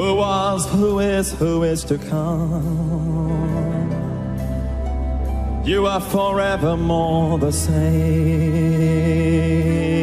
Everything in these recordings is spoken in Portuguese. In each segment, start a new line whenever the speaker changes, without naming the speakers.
Who was, who is, who is to come? You are forevermore the same.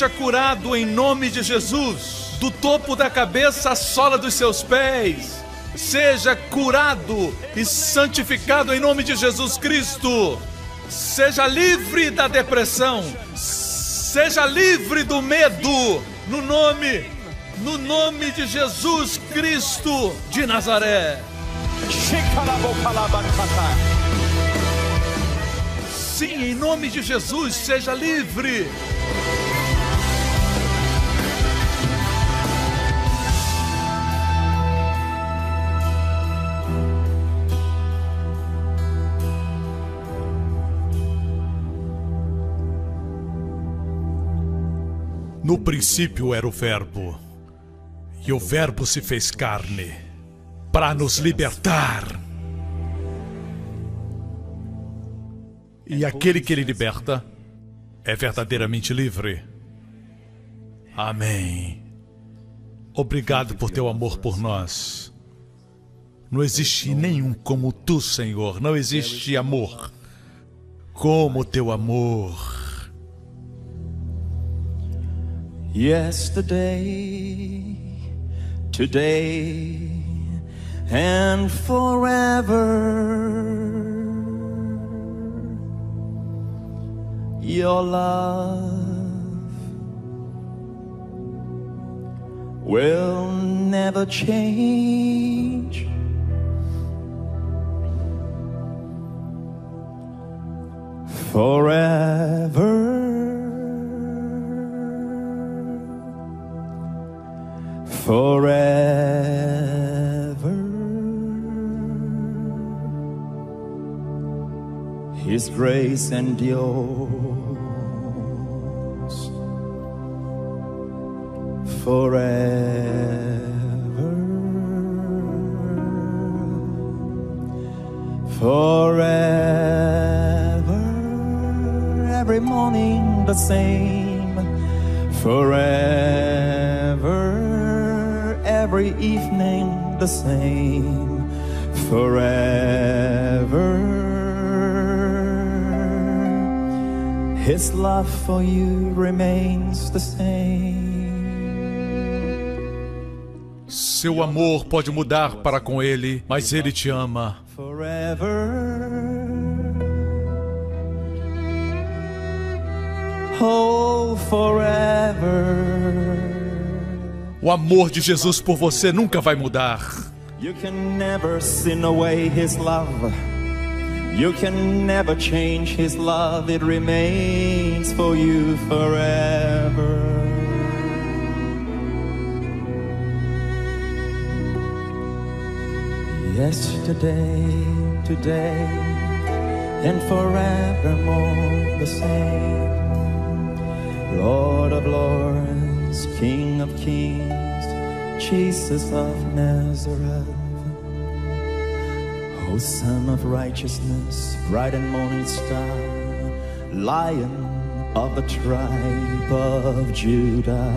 seja curado em nome de Jesus, do topo da cabeça à sola dos seus pés. Seja curado e santificado em nome de Jesus Cristo. Seja livre da depressão. Seja livre do medo. No nome, no nome de Jesus Cristo de Nazaré. Sim, em nome de Jesus, seja livre. No princípio era o Verbo, e o Verbo se fez carne para nos libertar. E é aquele que ele é liberta é verdadeiramente livre. Amém. Obrigado por teu amor por nós. Não existe nenhum como tu, Senhor. Não existe amor como teu amor.
Yesterday, today, and forever.
Your love will never change.
Forever. forever.
His grace endures
forever. Forever. Every morning the same. Forever
every evening the same forever. His love for you remains the same. Seu amor pode mudar para com ele, mas ele te ama. Forever.
Oh, forever.
O amor de Jesus por você nunca vai mudar.
You can never sin away his love. You can never change his love. It remains for you forever.
Yesterday, today, and forevermore the same. Lord of Lords is King of Kings, Jesus of Nazareth. O Son of Righteousness, bright and morning star, Lion of the tribe of Judah.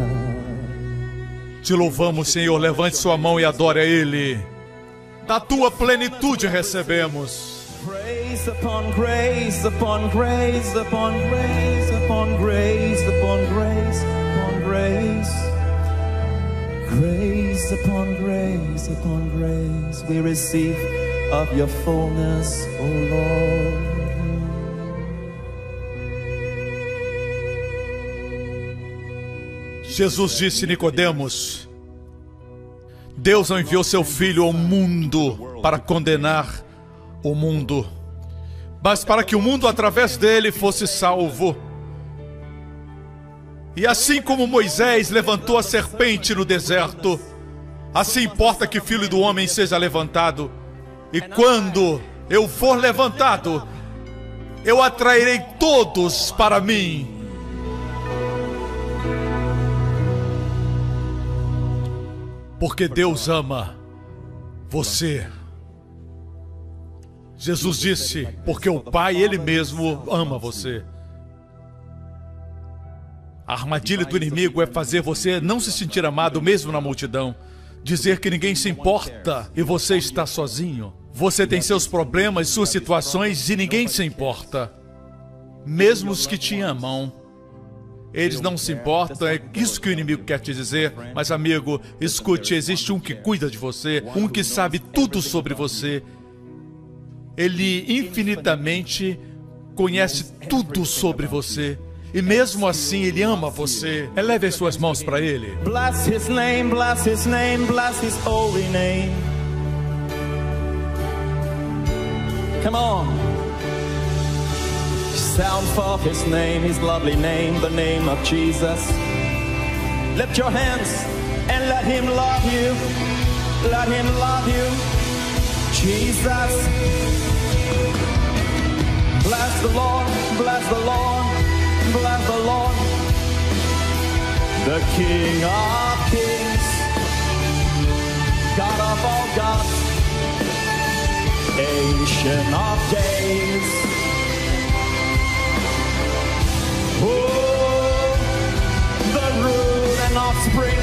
Te louvamos, Senhor. Levante sua mão e adore a Ele. Da tua plenitude recebemos.
Pray grace upon
grace upon grace upon grace upon grace upon grace upon grace grace upon grace upon grace we receive of your fullness o lord Jesus disse Nicodemos Deus não enviou seu filho ao mundo para condenar o mundo mas para que o mundo através dele fosse salvo. E assim como Moisés levantou a serpente no deserto, assim importa que o filho do homem seja levantado. E quando eu for levantado, eu atrairei todos para mim. Porque Deus ama você. Jesus disse: Porque o Pai, Ele mesmo, ama você. A armadilha do inimigo é fazer você não se sentir amado mesmo na multidão. Dizer que ninguém se importa e você está sozinho. Você tem seus problemas, suas situações e ninguém se importa. Mesmo os que te amam. Eles não se importam, é isso que o inimigo quer te dizer. Mas, amigo, escute: existe um que cuida de você, um que sabe tudo sobre você ele infinitamente conhece tudo sobre você. E mesmo assim ele ama você. Eleve as suas mãos para ele.
Bless his name, bless his name, bless his holy name. Come on. Sound
for his name, his lovely name, the name of Jesus. Lift your hands and let him love you. Let him love you. Jesus. Bless the Lord, bless the Lord, bless the Lord. The King of kings, God of all gods, Ancient of days. Oh, the root and offspring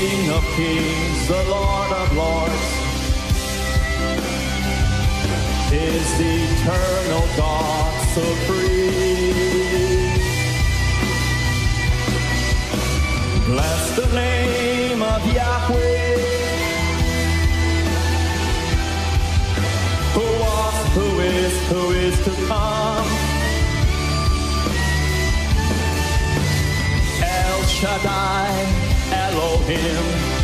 King of kings, the Lord of lords, is the eternal God
supreme. Bless the name of Yahweh,
who was, who is, who is to come. Shaddai, Elohim.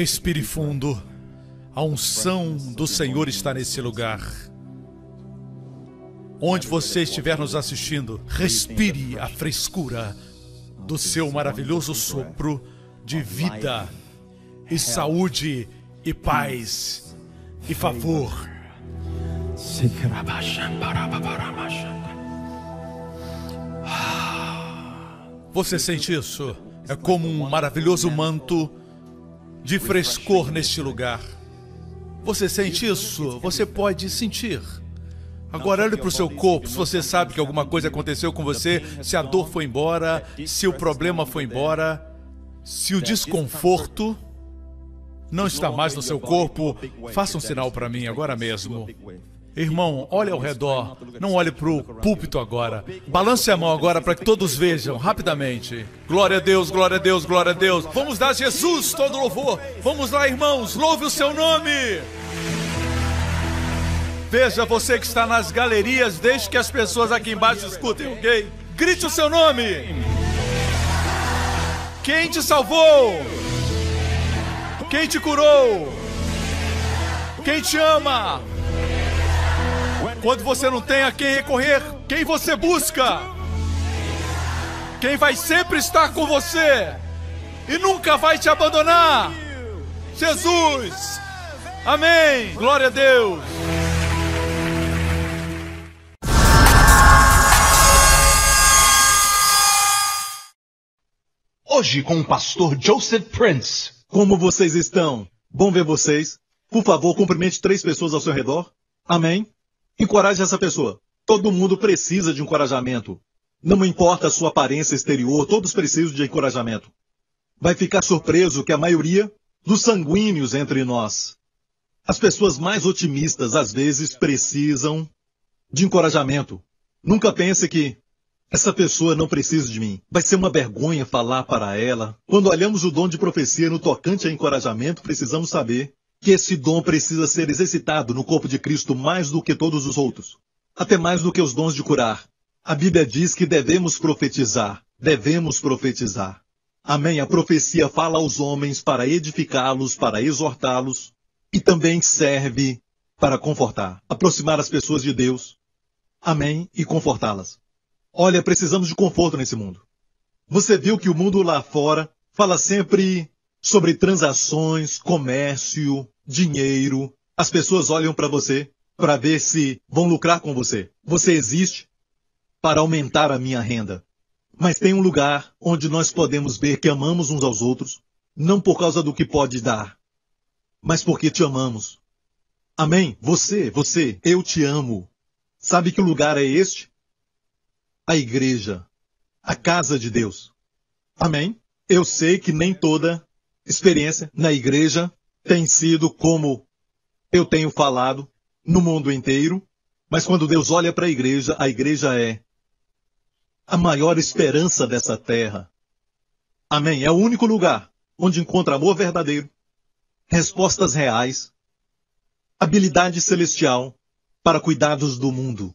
Respire fundo. A unção do Senhor está nesse lugar. Onde você estiver nos assistindo, respire a frescura do seu maravilhoso sopro de vida e saúde e paz e favor. Você sente isso? É como um maravilhoso manto de frescor neste lugar. Você sente isso? Você pode sentir. Agora olhe para o seu corpo, se você sabe que alguma coisa aconteceu com você, se a dor foi embora, se o problema foi embora, se o desconforto não está mais no seu corpo, faça um sinal para mim agora mesmo. Irmão, olhe ao redor, não olhe para o púlpito agora. Balance a mão agora para que todos vejam rapidamente. Glória a Deus, glória a Deus, glória a Deus. Vamos dar a Jesus todo louvor. Vamos lá, irmãos, louve o seu nome. Veja você que está nas galerias, deixe que as pessoas aqui embaixo escutem, ok? Grite o seu nome. Quem te salvou? Quem te curou? Quem te ama? Quando você não tem a quem recorrer, quem você busca? Quem vai sempre estar com você e nunca vai te abandonar? Jesus! Amém! Glória a Deus!
Hoje com o pastor Joseph Prince. Como vocês estão? Bom ver vocês. Por favor, cumprimente três pessoas ao seu redor. Amém? Encoraje essa pessoa. Todo mundo precisa de encorajamento. Não importa a sua aparência exterior, todos precisam de encorajamento. Vai ficar surpreso que a maioria dos sanguíneos entre nós, as pessoas mais otimistas às vezes precisam de encorajamento. Nunca pense que essa pessoa não precisa de mim. Vai ser uma vergonha falar para ela. Quando olhamos o dom de profecia no tocante a encorajamento, precisamos saber que esse dom precisa ser exercitado no corpo de Cristo mais do que todos os outros, até mais do que os dons de curar. A Bíblia diz que devemos profetizar, devemos profetizar. Amém. A profecia fala aos homens para edificá-los, para exortá-los e também serve para confortar, aproximar as pessoas de Deus. Amém. E confortá-las. Olha, precisamos de conforto nesse mundo. Você viu que o mundo lá fora fala sempre sobre transações, comércio, dinheiro. As pessoas olham para você para ver se vão lucrar com você. Você existe para aumentar a minha renda. Mas tem um lugar onde nós podemos ver que amamos uns aos outros, não por causa do que pode dar, mas porque te amamos. Amém? Você, você, eu te amo. Sabe que lugar é este? A igreja, a casa de Deus. Amém? Eu sei que nem toda experiência na igreja tem sido como eu tenho falado no mundo inteiro, mas quando Deus olha para a igreja, a igreja é a maior esperança dessa terra. Amém. É o único lugar onde encontra amor verdadeiro, respostas reais, habilidade celestial para cuidados do mundo.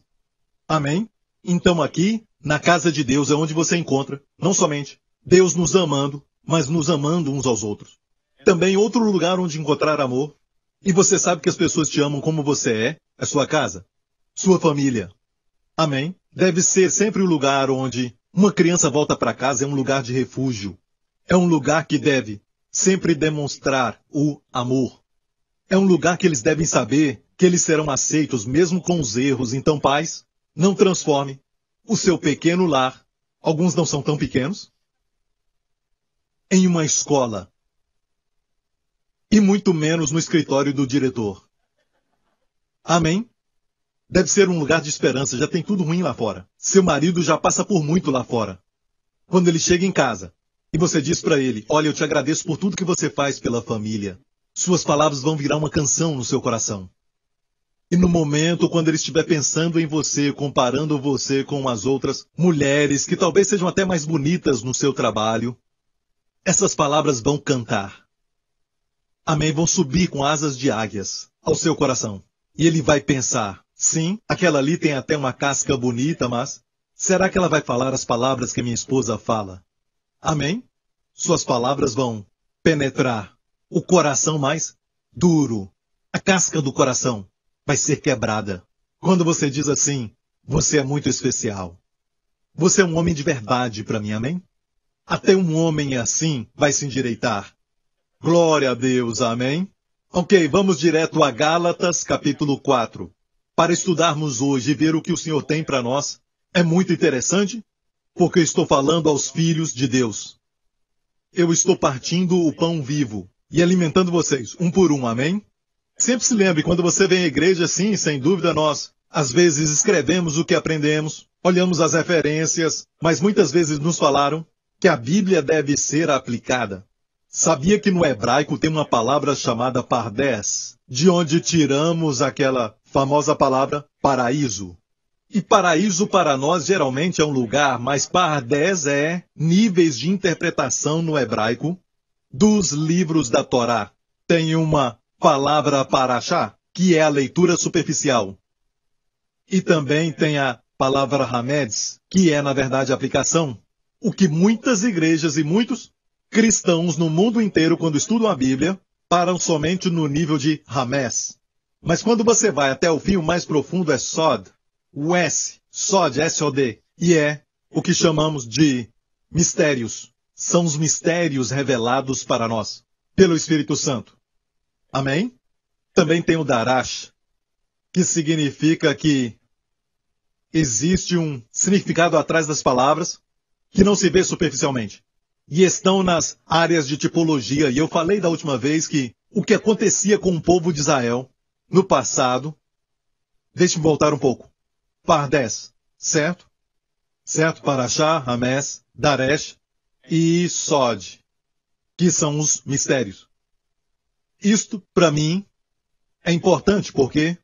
Amém? Então aqui, na casa de Deus, é onde você encontra, não somente Deus nos amando, mas nos amando uns aos outros. Também outro lugar onde encontrar amor. E você sabe que as pessoas te amam como você é, é sua casa, sua família. Amém? Deve ser sempre o lugar onde uma criança volta para casa é um lugar de refúgio. É um lugar que deve sempre demonstrar o amor. É um lugar que eles devem saber que eles serão aceitos mesmo com os erros. Então, pais, não transforme o seu pequeno lar. Alguns não são tão pequenos em uma escola e muito menos no escritório do diretor. Amém? Deve ser um lugar de esperança, já tem tudo ruim lá fora. Seu marido já passa por muito lá fora. Quando ele chega em casa e você diz para ele: Olha, eu te agradeço por tudo que você faz pela família, suas palavras vão virar uma canção no seu coração. E no momento, quando ele estiver pensando em você, comparando você com as outras mulheres que talvez sejam até mais bonitas no seu trabalho, essas palavras vão cantar. Amém. Vão subir com asas de águias ao seu coração. E ele vai pensar: sim, aquela ali tem até uma casca bonita, mas será que ela vai falar as palavras que minha esposa fala? Amém? Suas palavras vão penetrar o coração mais duro. A casca do coração vai ser quebrada. Quando você diz assim, você é muito especial. Você é um homem de verdade para mim, amém? Até um homem assim vai se endireitar. Glória a Deus, amém? Ok, vamos direto a Gálatas, capítulo 4. Para estudarmos hoje e ver o que o Senhor tem para nós, é muito interessante, porque eu estou falando aos filhos de Deus. Eu estou partindo o pão vivo e alimentando vocês, um por um, amém? Sempre se lembre, quando você vem à igreja, sim, sem dúvida nós, às vezes escrevemos o que aprendemos, olhamos as referências, mas muitas vezes nos falaram que a Bíblia deve ser aplicada. Sabia que no hebraico tem uma palavra chamada pardés, de onde tiramos aquela famosa palavra paraíso. E paraíso para nós geralmente é um lugar, mas pardés é níveis de interpretação no hebraico dos livros da Torá. Tem uma palavra achar que é a leitura superficial. E também tem a palavra hamedes, que é na verdade a aplicação o que muitas igrejas e muitos cristãos no mundo inteiro, quando estudam a Bíblia, param somente no nível de Hamés. Mas quando você vai até o fim, o mais profundo é Sod, o S, Sod, S-O-D, e é o que chamamos de mistérios. São os mistérios revelados para nós pelo Espírito Santo. Amém? Também tem o Darash, que significa que existe um significado atrás das palavras que não se vê superficialmente e estão nas áreas de tipologia. E eu falei da última vez que o que acontecia com o povo de Israel no passado. Deixe-me voltar um pouco. Pardes, certo? Certo? Paraxá, Ramés, Daresh e Sod, que são os mistérios. Isto, para mim, é importante porque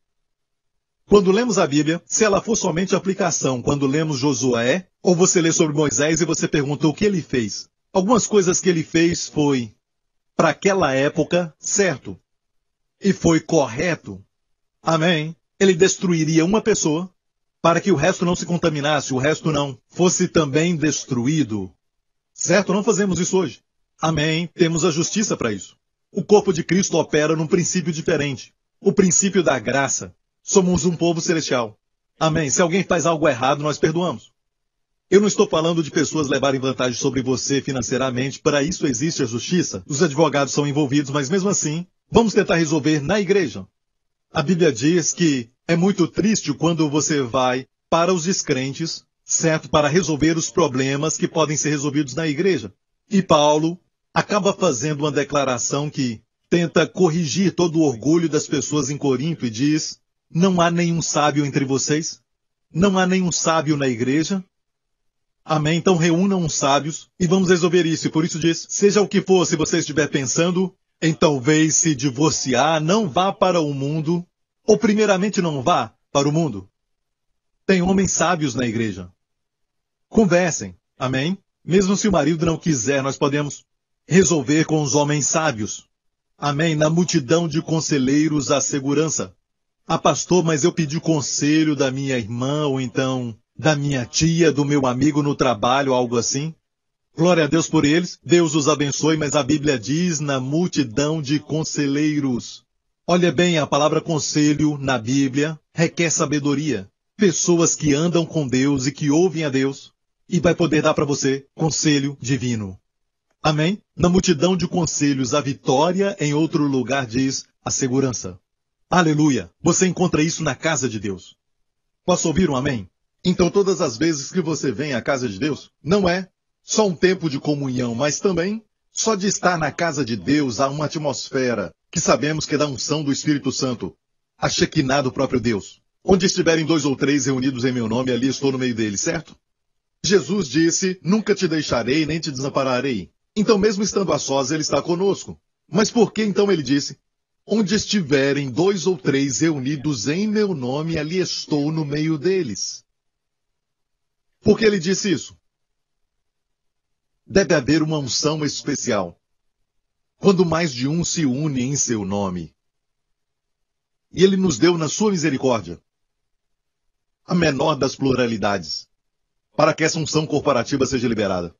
quando lemos a Bíblia, se ela for somente aplicação quando lemos Josué, ou você lê sobre Moisés e você pergunta o que ele fez. Algumas coisas que ele fez foi, para aquela época, certo. E foi correto. Amém. Ele destruiria uma pessoa para que o resto não se contaminasse, o resto não fosse também destruído. Certo? Não fazemos isso hoje. Amém. Temos a justiça para isso. O corpo de Cristo opera num princípio diferente o princípio da graça. Somos um povo celestial. Amém. Se alguém faz algo errado, nós perdoamos. Eu não estou falando de pessoas levarem vantagem sobre você financeiramente, para isso existe a justiça. Os advogados são envolvidos, mas mesmo assim, vamos tentar resolver na igreja. A Bíblia diz que é muito triste quando você vai para os descrentes, certo? Para resolver os problemas que podem ser resolvidos na igreja. E Paulo acaba fazendo uma declaração que tenta corrigir todo o orgulho das pessoas em Corinto e diz: não há nenhum sábio entre vocês? Não há nenhum sábio na igreja? Amém. Então reúnam os sábios e vamos resolver isso. E por isso diz: seja o que for, se você estiver pensando então em talvez se divorciar, não vá para o mundo, ou primeiramente não vá para o mundo. Tem homens sábios na igreja. Conversem. Amém? Mesmo se o marido não quiser, nós podemos resolver com os homens sábios. Amém? Na multidão de conselheiros a segurança. Ah, pastor, mas eu pedi o conselho da minha irmã, ou então da minha tia, do meu amigo no trabalho, algo assim? Glória a Deus por eles, Deus os abençoe, mas a Bíblia diz na multidão de conselheiros. Olha bem, a palavra conselho na Bíblia requer sabedoria. Pessoas que andam com Deus e que ouvem a Deus e vai poder dar para você conselho divino. Amém? Na multidão de conselhos, a vitória, em outro lugar, diz a segurança. Aleluia! Você encontra isso na casa de Deus. Posso ouvir um amém? Então, todas as vezes que você vem à casa de Deus, não é só um tempo de comunhão, mas também só de estar na casa de Deus há uma atmosfera que sabemos que é da unção do Espírito Santo, a Shekinah do próprio Deus. Onde estiverem dois ou três reunidos em meu nome, ali estou no meio deles, certo? Jesus disse: Nunca te deixarei nem te desampararei. Então, mesmo estando a sós, ele está conosco. Mas por que então ele disse: Onde estiverem dois ou três reunidos em meu nome, ali estou no meio deles. Por que ele disse isso? Deve haver uma unção especial. Quando mais de um se une em seu nome. E ele nos deu na sua misericórdia a menor das pluralidades, para que essa unção corporativa seja liberada.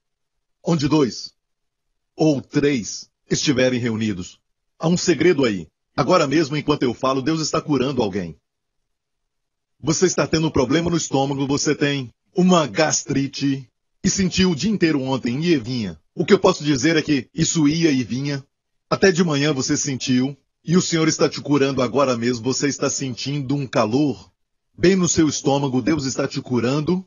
Onde dois ou três estiverem reunidos. Há um segredo aí. Agora mesmo, enquanto eu falo, Deus está curando alguém. Você está tendo um problema no estômago, você tem uma gastrite e sentiu o dia inteiro ontem, ia e vinha. O que eu posso dizer é que isso ia e vinha. Até de manhã você sentiu, e o Senhor está te curando agora mesmo, você está sentindo um calor bem no seu estômago, Deus está te curando,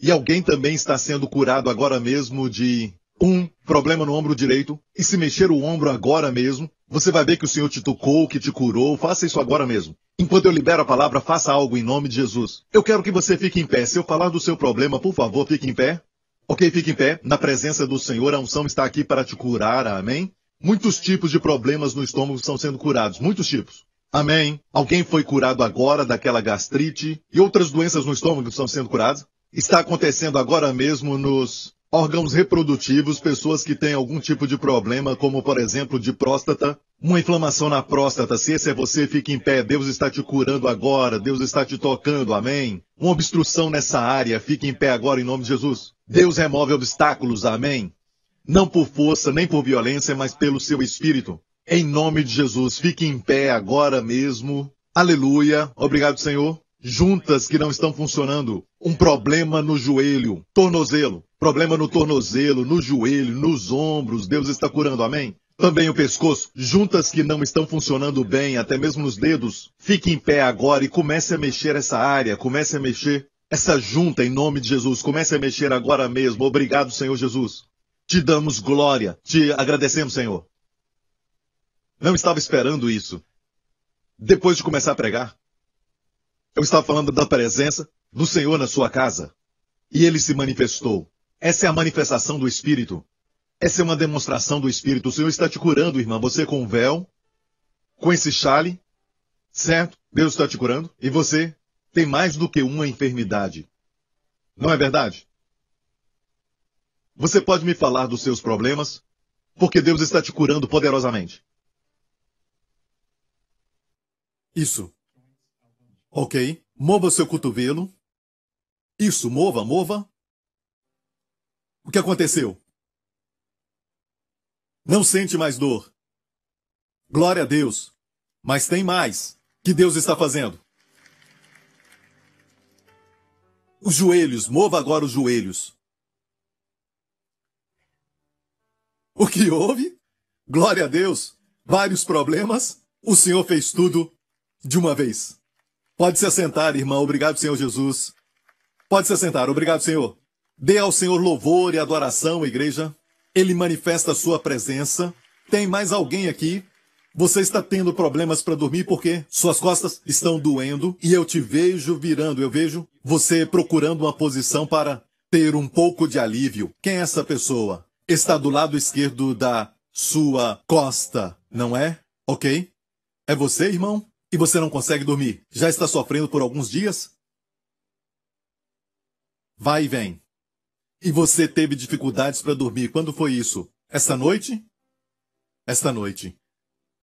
e alguém também está sendo curado agora mesmo de um problema no ombro direito e se mexer o ombro agora mesmo, você vai ver que o Senhor te tocou, que te curou. Faça isso agora mesmo. Enquanto eu libero a palavra, faça algo em nome de Jesus. Eu quero que você fique em pé. Se eu falar do seu problema, por favor, fique em pé. Ok, fique em pé. Na presença do Senhor, a unção está aqui para te curar. Amém? Muitos tipos de problemas no estômago estão sendo curados. Muitos tipos. Amém. Alguém foi curado agora daquela gastrite e outras doenças no estômago estão sendo curadas. Está acontecendo agora mesmo nos órgãos reprodutivos, pessoas que têm algum tipo de problema, como por exemplo de próstata, uma inflamação na próstata, se esse é você, fique em pé, Deus está te curando agora, Deus está te tocando, amém? Uma obstrução nessa área, fique em pé agora em nome de Jesus. Deus remove obstáculos, amém? Não por força, nem por violência, mas pelo seu espírito. Em nome de Jesus, fique em pé agora mesmo. Aleluia. Obrigado, Senhor. Juntas que não estão funcionando. Um problema no joelho, tornozelo problema no tornozelo, no joelho, nos ombros, Deus está curando, amém? Também o pescoço, juntas que não estão funcionando bem, até mesmo nos dedos. Fique em pé agora e comece a mexer essa área, comece a mexer essa junta em nome de Jesus. Comece a mexer agora mesmo. Obrigado, Senhor Jesus. Te damos glória, te agradecemos, Senhor. Não estava esperando isso. Depois de começar a pregar, eu estava falando da presença do Senhor na sua casa. E ele se manifestou. Essa é a manifestação do Espírito. Essa é uma demonstração do Espírito. O Senhor está te curando, irmã. Você com o véu, com esse chale, certo? Deus está te curando. E você tem mais do que uma enfermidade. Não é verdade? Você pode me falar dos seus problemas, porque Deus está te curando poderosamente. Isso. Ok. Mova seu cotovelo. Isso, mova, mova. O que aconteceu? Não sente mais dor. Glória a Deus. Mas tem mais que Deus está fazendo. Os joelhos, mova agora os joelhos. O que houve? Glória a Deus. Vários problemas. O Senhor fez tudo de uma vez. Pode se assentar, irmão. Obrigado, Senhor Jesus. Pode se assentar. Obrigado, Senhor. Dê ao Senhor louvor e adoração, igreja. Ele manifesta a sua presença. Tem mais alguém aqui? Você está tendo problemas para dormir porque suas costas estão doendo e eu te vejo virando, eu vejo você procurando uma posição para ter um pouco de alívio. Quem é essa pessoa? Está do lado esquerdo da sua costa, não é? Ok? É você, irmão? E você não consegue dormir? Já está sofrendo por alguns dias? Vai e vem. E você teve dificuldades para dormir. Quando foi isso? Esta noite? Esta noite.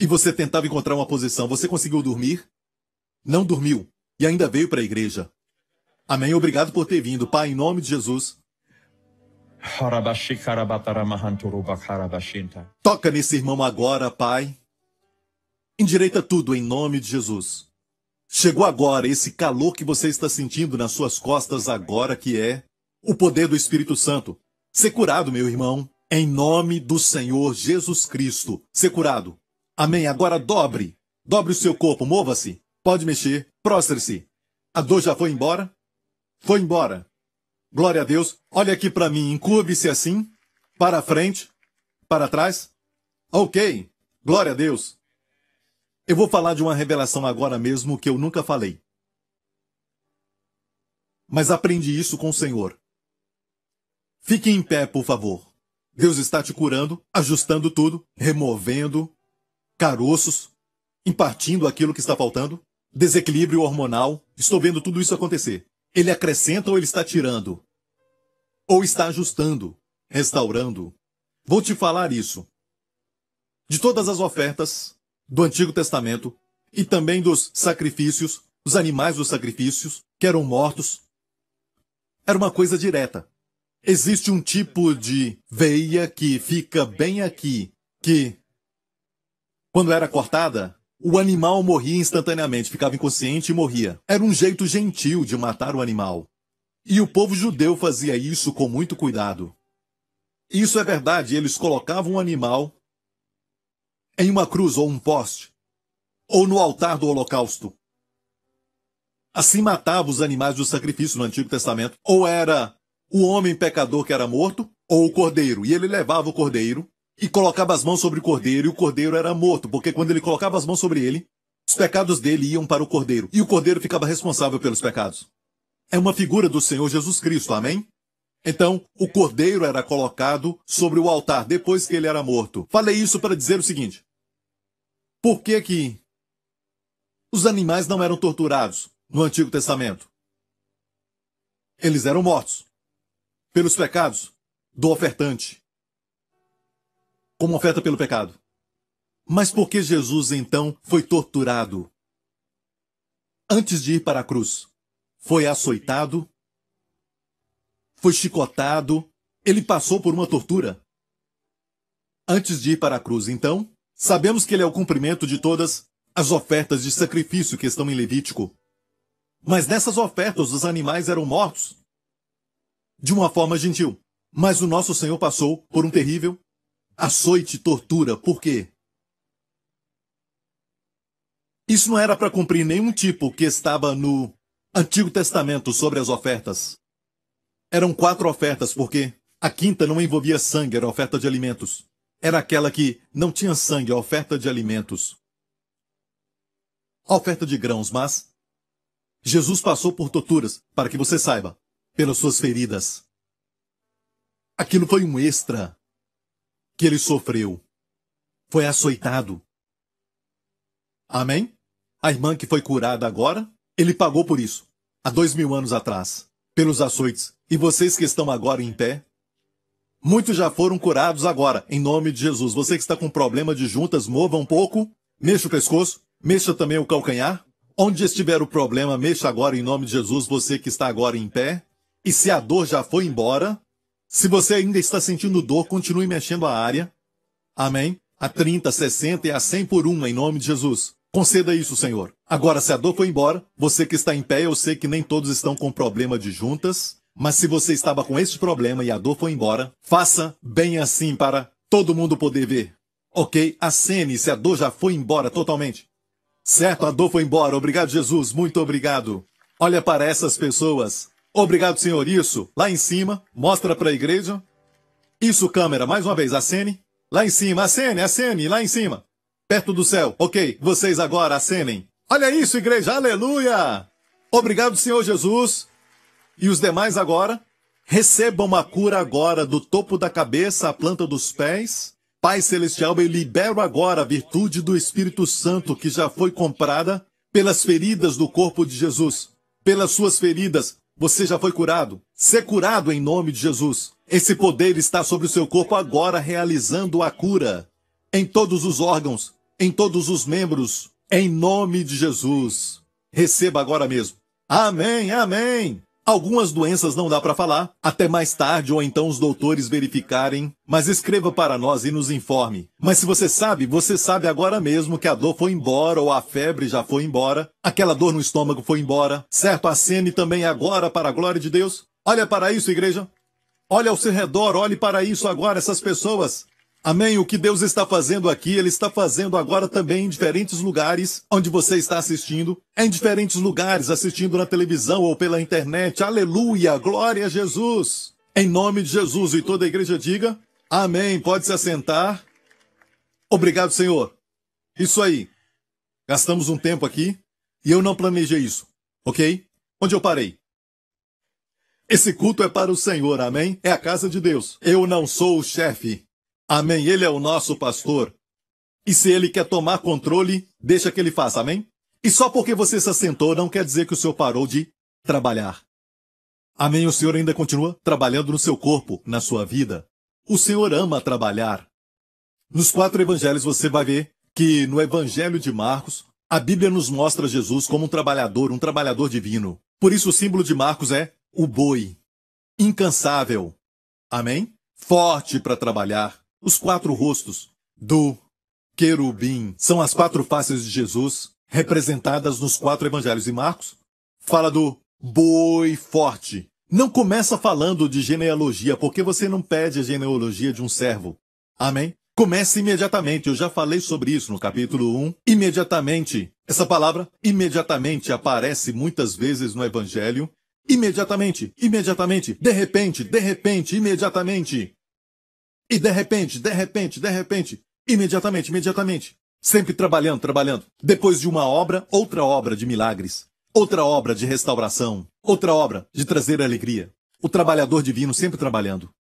E você tentava encontrar uma posição. Você conseguiu dormir? Não dormiu. E ainda veio para a igreja. Amém. Obrigado por ter vindo. Pai, em nome de Jesus. Toca nesse irmão agora, Pai. Endireita tudo em nome de Jesus. Chegou agora esse calor que você está sentindo nas suas costas agora que é o poder do Espírito Santo. Ser curado, meu irmão, em nome do Senhor Jesus Cristo. Ser curado. Amém. Agora dobre. Dobre o seu corpo, mova-se. Pode mexer, prostre-se. A dor já foi embora? Foi embora. Glória a Deus. Olha aqui para mim, encurve-se assim, para frente, para trás. OK. Glória a Deus. Eu vou falar de uma revelação agora mesmo que eu nunca falei. Mas aprendi isso com o Senhor. Fique em pé, por favor. Deus está te curando, ajustando tudo, removendo caroços, impartindo aquilo que está faltando, desequilíbrio hormonal. Estou vendo tudo isso acontecer. Ele acrescenta ou ele está tirando? Ou está ajustando, restaurando? Vou te falar isso. De todas as ofertas do Antigo Testamento e também dos sacrifícios, dos animais dos sacrifícios que eram mortos, era uma coisa direta. Existe um tipo de veia que fica bem aqui, que, quando era cortada, o animal morria instantaneamente, ficava inconsciente e morria. Era um jeito gentil de matar o animal. E o povo judeu fazia isso com muito cuidado. Isso é verdade, eles colocavam um animal em uma cruz ou um poste, ou no altar do holocausto. Assim matava os animais do sacrifício no Antigo Testamento. Ou era o homem pecador que era morto ou o cordeiro. E ele levava o cordeiro e colocava as mãos sobre o cordeiro, e o cordeiro era morto, porque quando ele colocava as mãos sobre ele, os pecados dele iam para o cordeiro, e o cordeiro ficava responsável pelos pecados. É uma figura do Senhor Jesus Cristo, amém? Então, o cordeiro era colocado sobre o altar depois que ele era morto. Falei isso para dizer o seguinte: por que que os animais não eram torturados no Antigo Testamento? Eles eram mortos pelos pecados do ofertante, como oferta pelo pecado. Mas por que Jesus então foi torturado? Antes de ir para a cruz, foi açoitado, foi chicotado, ele passou por uma tortura. Antes de ir para a cruz, então, sabemos que ele é o cumprimento de todas as ofertas de sacrifício que estão em Levítico. Mas nessas ofertas, os animais eram mortos de uma forma gentil. Mas o nosso Senhor passou por um terrível açoite, tortura. Por quê? Isso não era para cumprir nenhum tipo que estava no Antigo Testamento sobre as ofertas. Eram quatro ofertas, porque a quinta não envolvia sangue, era oferta de alimentos. Era aquela que não tinha sangue, a oferta de alimentos. A oferta de grãos, mas Jesus passou por torturas, para que você saiba pelas suas feridas. Aquilo foi um extra que ele sofreu. Foi açoitado. Amém? A irmã que foi curada agora, ele pagou por isso, há dois mil anos atrás, pelos açoites. E vocês que estão agora em pé, muitos já foram curados agora, em nome de Jesus. Você que está com problema de juntas, mova um pouco, mexa o pescoço, mexa também o calcanhar. Onde estiver o problema, mexa agora em nome de Jesus. Você que está agora em pé, e se a dor já foi embora, se você ainda está sentindo dor, continue mexendo a área. Amém? A 30, 60 e a 100 por uma, em nome de Jesus. Conceda isso, Senhor. Agora, se a dor foi embora, você que está em pé, eu sei que nem todos estão com problema de juntas, mas se você estava com este problema e a dor foi embora, faça bem assim para todo mundo poder ver. Ok? Acene se a dor já foi embora totalmente. Certo, a dor foi embora. Obrigado, Jesus. Muito obrigado. Olha para essas pessoas. Obrigado, senhor. Isso. Lá em cima. Mostra para a igreja. Isso, câmera. Mais uma vez. Acene. Lá em cima. Acene, acene. Lá em cima. Perto do céu. Ok. Vocês agora acenem. Olha isso, igreja. Aleluia. Obrigado, senhor Jesus. E os demais agora. Recebam a cura agora do topo da cabeça à planta dos pés. Pai Celestial, eu libero agora a virtude do Espírito Santo que já foi comprada pelas feridas do corpo de Jesus. Pelas suas feridas, você já foi curado. Ser curado em nome de Jesus. Esse poder está sobre o seu corpo agora, realizando a cura. Em todos os órgãos, em todos os membros, em nome de Jesus. Receba agora mesmo. Amém, amém. Algumas doenças não dá para falar, até mais tarde ou então os doutores verificarem, mas escreva para nós e nos informe. Mas se você sabe, você sabe agora mesmo que a dor foi embora ou a febre já foi embora, aquela dor no estômago foi embora, certo? Acene também agora para a glória de Deus. Olha para isso, igreja. Olha ao seu redor, olhe para isso agora, essas pessoas. Amém. O que Deus está fazendo aqui, Ele está fazendo agora também em diferentes lugares onde você está assistindo, em diferentes lugares, assistindo na televisão ou pela internet. Aleluia! Glória a Jesus! Em nome de Jesus e toda a igreja diga amém. Pode se assentar. Obrigado, Senhor. Isso aí. Gastamos um tempo aqui e eu não planejei isso, ok? Onde eu parei? Esse culto é para o Senhor, amém? É a casa de Deus. Eu não sou o chefe. Amém. Ele é o nosso pastor. E se ele quer tomar controle, deixa que ele faça. Amém? E só porque você se assentou não quer dizer que o Senhor parou de trabalhar. Amém? O Senhor ainda continua trabalhando no seu corpo, na sua vida. O Senhor ama trabalhar. Nos quatro evangelhos você vai ver que no evangelho de Marcos, a Bíblia nos mostra Jesus como um trabalhador, um trabalhador divino. Por isso o símbolo de Marcos é o boi. Incansável. Amém? Forte para trabalhar. Os quatro rostos do querubim são as quatro faces de Jesus, representadas nos quatro evangelhos E Marcos. Fala do boi forte. Não começa falando de genealogia, porque você não pede a genealogia de um servo. Amém? Comece imediatamente, eu já falei sobre isso no capítulo 1. Imediatamente. Essa palavra imediatamente aparece muitas vezes no evangelho. Imediatamente, imediatamente, de repente, de repente, imediatamente. E de repente, de repente, de repente, imediatamente, imediatamente. Sempre trabalhando, trabalhando. Depois de uma obra, outra obra de milagres. Outra obra de restauração. Outra obra de trazer alegria. O trabalhador divino sempre trabalhando.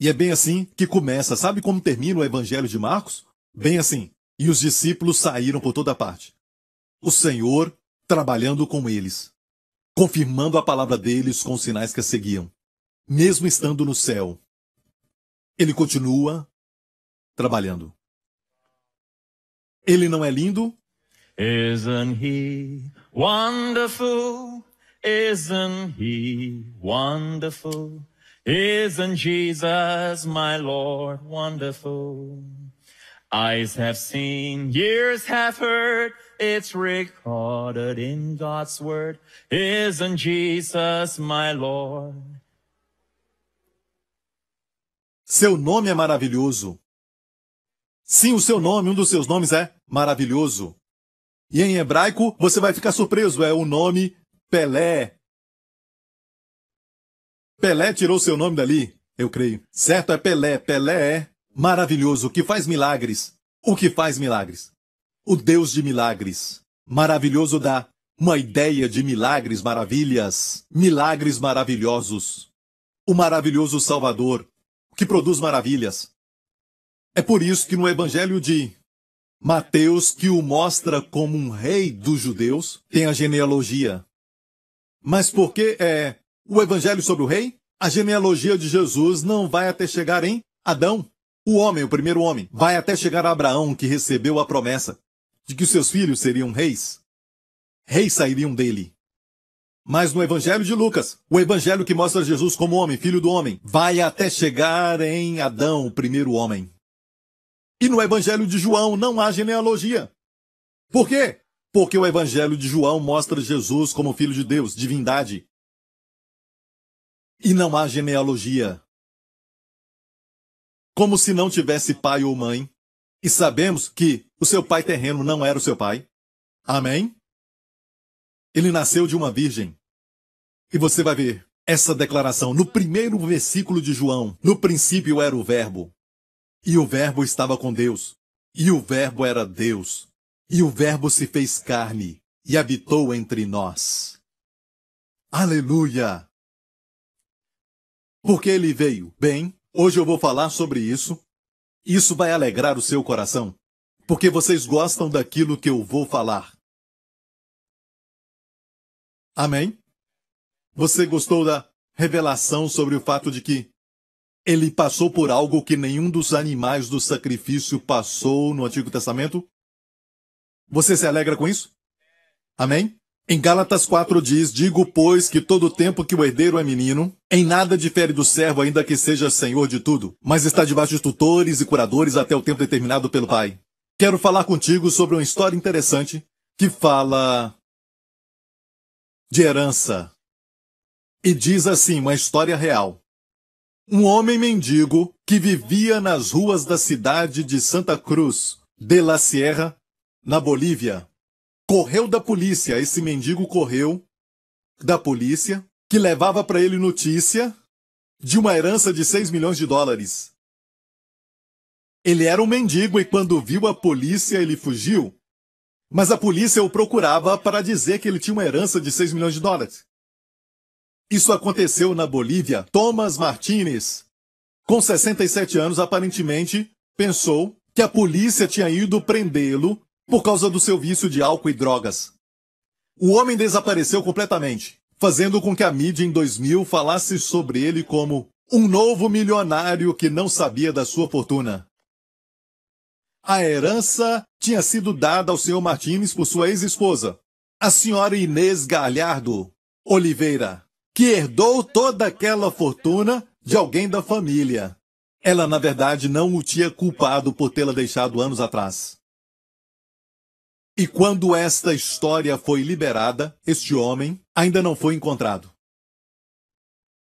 E é bem assim que começa. Sabe como termina o Evangelho de Marcos? Bem assim. E os discípulos saíram por toda parte. O Senhor trabalhando com eles, confirmando a palavra deles com os sinais que a seguiam. Mesmo estando no céu, ele continua trabalhando. Ele não é lindo?
Isn't
he wonderful? Isn't he wonderful? Isn't Jesus my Lord wonderful? Eyes have seen, years have heard, it's recorded in God's word. Isn't Jesus my Lord
seu nome é maravilhoso. Sim, o seu nome, um dos seus nomes é maravilhoso. E em hebraico, você vai ficar surpreso, é o nome Pelé. Pelé tirou seu nome dali, eu creio. Certo é Pelé, Pelé é maravilhoso, que faz milagres. O que faz milagres? O Deus de milagres. Maravilhoso dá uma ideia de milagres, maravilhas, milagres maravilhosos. O maravilhoso Salvador, que produz maravilhas. É por isso que no Evangelho de Mateus, que o mostra como um rei dos judeus, tem a genealogia. Mas por que é o Evangelho sobre o rei? A genealogia de Jesus não vai até chegar em Adão, o homem, o primeiro homem, vai até chegar a Abraão, que recebeu a promessa de que os seus filhos seriam reis. Reis sairiam dele. Mas no Evangelho de Lucas, o Evangelho que mostra Jesus como homem, filho do homem, vai até chegar em Adão, o primeiro homem. E no Evangelho de João não há genealogia. Por quê? Porque o Evangelho
de João mostra Jesus como filho de Deus, divindade. E não há genealogia. Como se não tivesse pai
ou mãe. E sabemos que o seu pai terreno não era o seu pai. Amém? Ele nasceu de uma virgem. E você vai ver essa declaração no primeiro versículo de João. No princípio era o Verbo. E o Verbo estava com Deus. E o Verbo era Deus. E o Verbo se fez carne e habitou entre nós. Aleluia! Porque ele veio. Bem, hoje eu vou falar sobre isso. Isso vai alegrar o seu coração, porque vocês gostam daquilo que eu vou falar. Amém? Você gostou da revelação sobre o fato de que ele passou por algo que nenhum dos animais do sacrifício passou no Antigo Testamento? Você se alegra com isso? Amém? Em Gálatas 4 diz: Digo, pois, que todo tempo que o herdeiro é menino, em nada difere do servo, ainda que seja senhor de tudo, mas está debaixo de tutores e curadores até o tempo determinado pelo Pai. Quero falar contigo sobre uma história interessante que fala de herança. E diz assim uma história real. Um homem mendigo que vivia nas ruas da cidade de Santa Cruz de la Sierra, na Bolívia, correu da polícia. Esse mendigo correu da polícia, que levava para ele notícia de uma herança de 6 milhões de dólares. Ele era um mendigo e quando viu a polícia, ele fugiu. Mas a polícia o procurava para dizer que ele tinha uma herança de 6 milhões de dólares. Isso aconteceu na Bolívia. Thomas Martinez, com 67 anos, aparentemente pensou que a polícia tinha ido prendê-lo por causa do seu vício de álcool e drogas. O homem desapareceu completamente, fazendo com que a mídia em 2000 falasse sobre ele como um novo milionário que não sabia da sua fortuna. A herança tinha sido dada ao senhor Martins por sua ex-esposa, a senhora Inês Galhardo Oliveira, que herdou toda aquela fortuna de alguém da família. Ela, na verdade, não o tinha culpado por tê-la deixado anos atrás. E quando esta história foi liberada, este homem ainda não foi encontrado.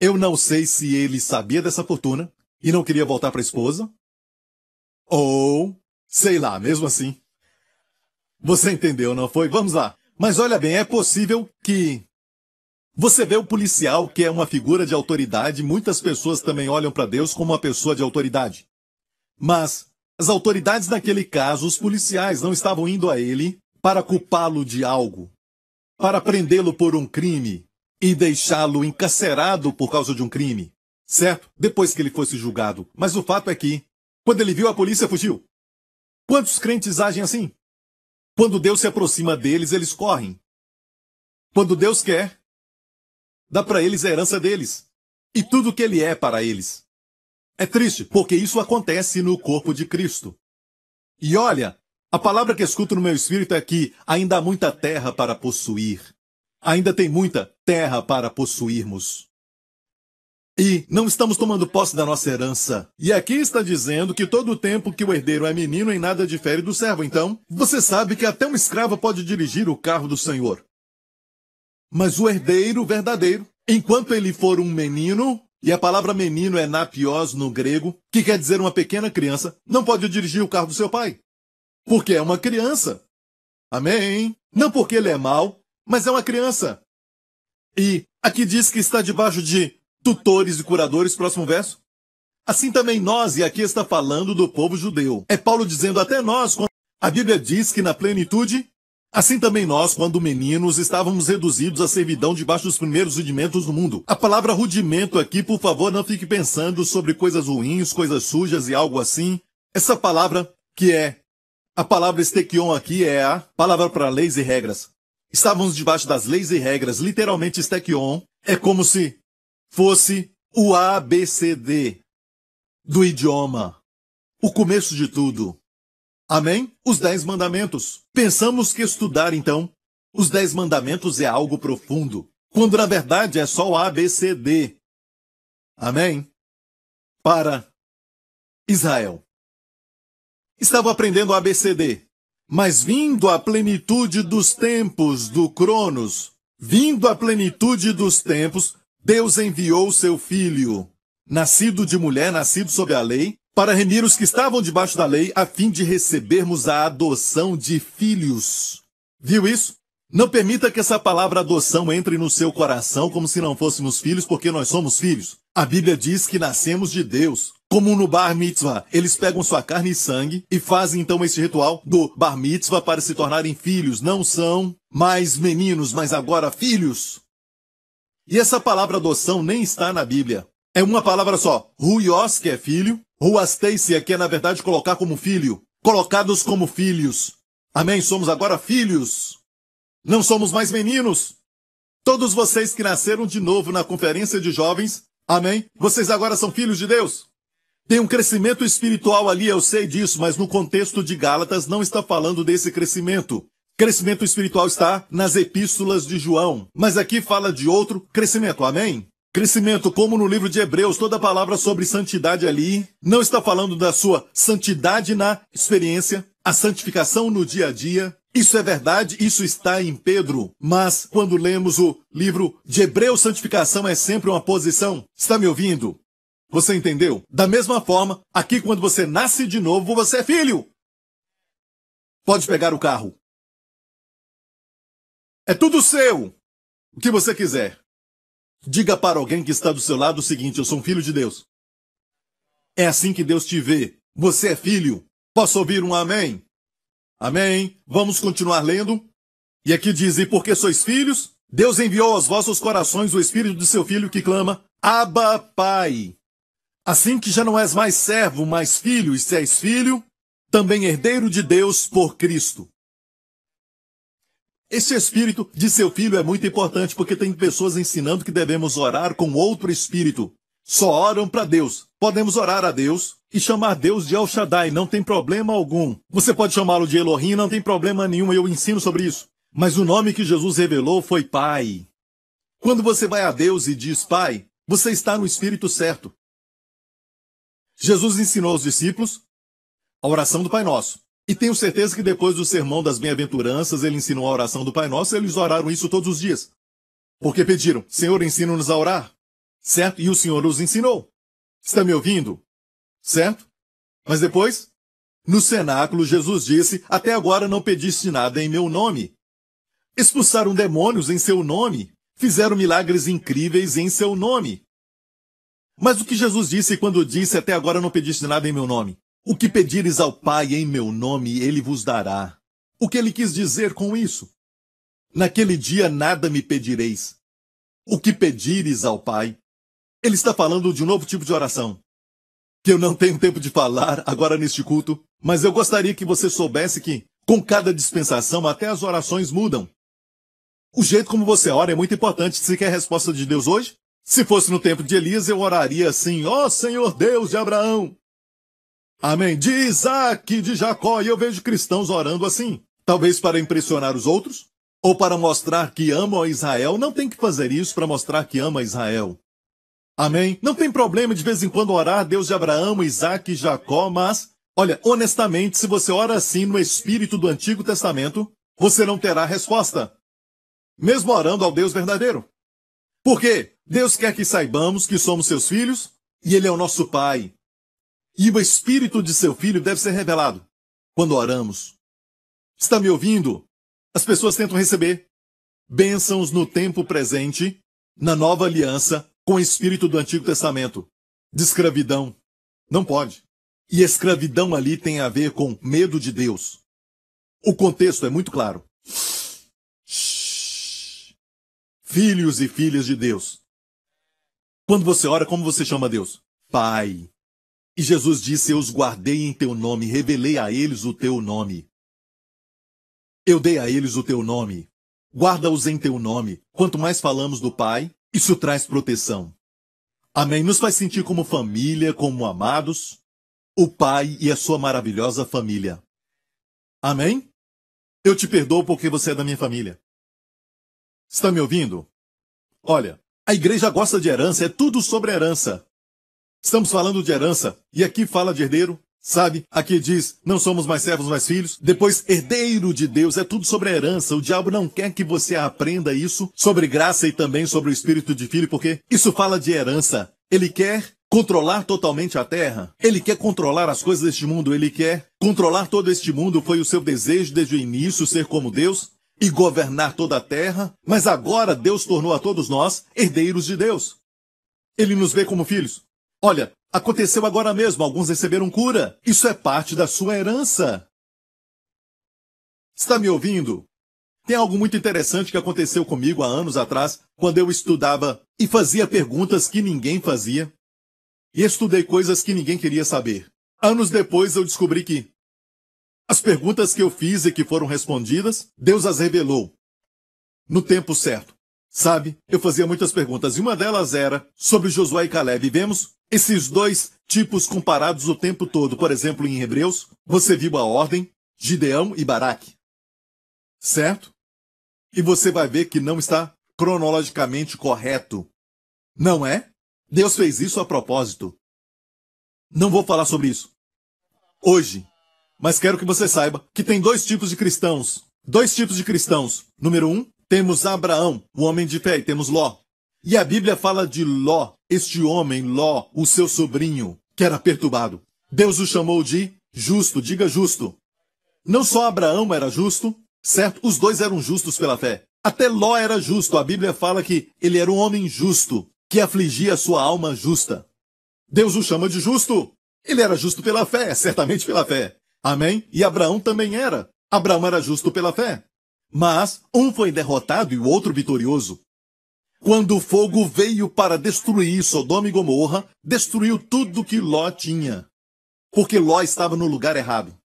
Eu não sei se ele sabia dessa fortuna e não queria voltar para a esposa, ou Sei lá, mesmo assim. Você entendeu, não foi? Vamos lá. Mas olha bem, é possível que. Você vê o policial, que é uma figura de autoridade, muitas pessoas também olham para Deus como uma pessoa de autoridade. Mas as autoridades naquele caso, os policiais, não estavam indo a ele para culpá-lo de algo, para prendê-lo por um crime e deixá-lo encarcerado por causa de um crime, certo? Depois que ele fosse julgado. Mas o fato é que, quando ele viu a polícia,
fugiu. Quantos crentes agem assim? Quando Deus se aproxima deles, eles correm. Quando Deus quer, dá para eles a herança deles
e tudo que ele é para eles. É triste, porque isso acontece no corpo de Cristo. E olha, a palavra que escuto no meu espírito é que ainda há muita terra para possuir. Ainda tem muita terra para possuirmos. E não estamos tomando posse da nossa herança. E aqui está dizendo que todo o tempo que o herdeiro é menino em nada difere do servo. Então, você sabe que até um escravo pode dirigir o carro do Senhor. Mas o herdeiro verdadeiro, enquanto ele for um menino, e a palavra menino é napios no grego, que quer dizer uma pequena criança, não pode dirigir o carro do seu pai. Porque é uma criança. Amém? Não porque ele é mau, mas é uma criança. E aqui diz que está debaixo de tutores e curadores, próximo verso. Assim também nós, e aqui está falando do povo judeu. É Paulo dizendo até nós, quando a Bíblia diz que na plenitude, assim também nós, quando meninos, estávamos reduzidos à servidão debaixo dos primeiros rudimentos do mundo. A palavra rudimento aqui, por favor, não fique pensando sobre coisas ruins, coisas sujas e algo assim. Essa palavra que é a palavra estequion aqui é a palavra para leis e regras. Estávamos debaixo das leis e regras, literalmente estequion. É como se fosse o ABCD do idioma, o começo de tudo. Amém? Os Dez Mandamentos. Pensamos que estudar, então,
os Dez Mandamentos é algo profundo, quando na verdade é só o ABCD. Amém? Para Israel. Estava aprendendo o ABCD, mas vindo à plenitude dos tempos
do Cronos, vindo à plenitude dos tempos, Deus enviou seu filho, nascido de mulher, nascido sob a lei, para remir os que estavam debaixo da lei, a fim de recebermos a adoção de filhos. Viu isso? Não permita que essa palavra adoção entre no seu coração como se não fôssemos filhos, porque nós somos filhos. A Bíblia diz que nascemos de Deus. Como no bar mitzvah, eles pegam sua carne e sangue e fazem então esse ritual do bar mitzvah para se tornarem filhos. Não são mais meninos, mas agora filhos. E essa palavra adoção nem está na Bíblia. É uma palavra só. Ruios, que é filho. Ruasteisia, que é na verdade colocar como filho. Colocados como filhos. Amém? Somos agora filhos. Não somos mais meninos. Todos vocês que nasceram de novo na conferência de jovens, amém? Vocês agora são filhos de Deus. Tem um crescimento espiritual ali, eu sei disso, mas no contexto de Gálatas não está falando desse crescimento. Crescimento espiritual está nas epístolas de João, mas aqui fala de outro crescimento, amém? Crescimento, como no livro de Hebreus, toda palavra sobre santidade ali não está falando da sua santidade na experiência, a santificação no dia a dia. Isso é verdade, isso está em Pedro. Mas quando lemos o livro de Hebreus, santificação é sempre uma posição.
Está me ouvindo? Você entendeu? Da mesma forma, aqui quando você nasce de novo, você é filho. Pode pegar o carro. É tudo seu! O que você quiser. Diga para alguém que está do seu lado
o seguinte: eu sou um filho de Deus. É assim que Deus te vê. Você é filho. Posso ouvir um amém? Amém. Vamos continuar lendo. E aqui diz: E porque sois filhos, Deus enviou aos vossos corações o espírito de seu filho que clama: Abba, Pai. Assim que já não és mais servo, mas filho, e se és filho, também herdeiro de Deus por Cristo. Esse espírito de seu filho é muito importante porque tem pessoas ensinando que devemos orar com outro espírito. Só oram para Deus. Podemos orar a Deus e chamar Deus de El Shaddai, não tem problema algum. Você pode chamá-lo de Elohim, não tem problema nenhum, eu ensino sobre isso. Mas o nome que Jesus revelou foi Pai. Quando você vai a Deus e diz Pai, você está no espírito certo. Jesus ensinou aos discípulos a oração do Pai Nosso. E tenho certeza que depois do sermão das bem-aventuranças, ele ensinou a oração do Pai Nosso, e eles oraram isso todos os dias. Porque pediram, Senhor, ensina-nos a orar. Certo? E o Senhor os ensinou. Está me ouvindo? Certo? Mas depois, no cenáculo, Jesus disse: Até agora não pediste nada em meu nome. Expulsaram demônios em seu nome. Fizeram milagres incríveis em seu nome. Mas o que Jesus disse quando disse: Até agora não pediste nada em meu nome? O que pedires ao Pai em meu nome, ele vos dará. O que ele quis dizer com isso? Naquele dia nada me pedireis. O que pedires ao Pai? Ele está falando de um novo tipo de oração. Que eu não tenho tempo de falar agora neste culto, mas eu gostaria que você soubesse que, com cada dispensação, até as orações mudam. O jeito como você ora é muito importante. Se quer a resposta de Deus hoje? Se fosse no tempo de Elias, eu oraria assim: Ó oh, Senhor Deus de Abraão, Amém. De Isaac, de Jacó, e eu vejo cristãos orando assim. Talvez para impressionar os outros, ou para mostrar que amam a Israel. Não tem que fazer isso para mostrar que ama a Israel. Amém? Não tem problema de vez em quando orar a Deus de Abraão, Isaac e Jacó, mas, olha, honestamente, se você ora assim no espírito do Antigo Testamento, você não terá resposta. Mesmo orando ao Deus verdadeiro. Por quê? Deus quer que saibamos que somos seus filhos e Ele é o nosso Pai e o espírito de seu filho deve ser revelado quando oramos. Está me ouvindo? As pessoas tentam receber bênçãos no tempo presente, na nova aliança, com o espírito do Antigo Testamento, de escravidão. Não pode. E escravidão ali tem a ver com medo de Deus. O contexto é muito claro. Filhos e filhas de Deus. Quando você ora, como você chama Deus? Pai. E Jesus disse: Eu os guardei em teu nome, revelei a eles o teu nome. Eu dei a eles o teu nome. Guarda-os em teu nome. Quanto mais falamos do Pai, isso traz proteção. Amém. Nos faz sentir como família, como amados, o Pai e a sua maravilhosa família. Amém? Eu te perdoo porque você é da minha família. Está me ouvindo? Olha, a igreja gosta de herança, é tudo sobre herança. Estamos falando de herança, e aqui fala de herdeiro, sabe? Aqui diz, não somos mais servos, mais filhos. Depois, herdeiro de Deus, é tudo sobre a herança. O diabo não quer que você aprenda isso sobre graça e também sobre o espírito de filho, porque isso fala de herança. Ele quer controlar totalmente a terra. Ele quer controlar as coisas deste mundo, ele quer controlar todo este mundo. Foi o seu desejo desde o início ser como Deus e governar toda a terra, mas agora Deus tornou a todos nós herdeiros de Deus. Ele nos vê como filhos. Olha, aconteceu agora mesmo, alguns receberam cura. Isso é parte da sua herança. Está me ouvindo? Tem algo muito interessante que aconteceu comigo há anos atrás, quando eu estudava e fazia perguntas que ninguém fazia. E estudei coisas que ninguém queria saber. Anos depois eu descobri que as perguntas que eu fiz e que foram respondidas, Deus as revelou no tempo certo. Sabe, eu fazia muitas perguntas e uma delas era sobre Josué e Caleb. E vemos esses dois tipos comparados o tempo todo. Por exemplo, em Hebreus, você viu a ordem Gideão e Baraque. Certo? E você vai ver que não está cronologicamente correto. Não é? Deus fez isso a propósito. Não vou falar sobre isso hoje, mas quero que você saiba que tem dois tipos de cristãos. Dois tipos de cristãos. Número um, temos Abraão, o homem de fé, e temos Ló. E a Bíblia fala de Ló este homem, Ló, o seu sobrinho, que era perturbado. Deus o chamou de justo, diga justo. Não só Abraão era justo, certo? Os dois eram justos pela fé. Até Ló era justo. A Bíblia fala que ele era um homem justo, que afligia a sua alma justa. Deus o chama de justo. Ele era justo pela fé, certamente pela fé. Amém? E Abraão também era. Abraão era justo pela fé. Mas um foi derrotado e o outro vitorioso. Quando o fogo veio para destruir Sodoma e Gomorra, destruiu tudo que Ló tinha, porque Ló estava no lugar errado.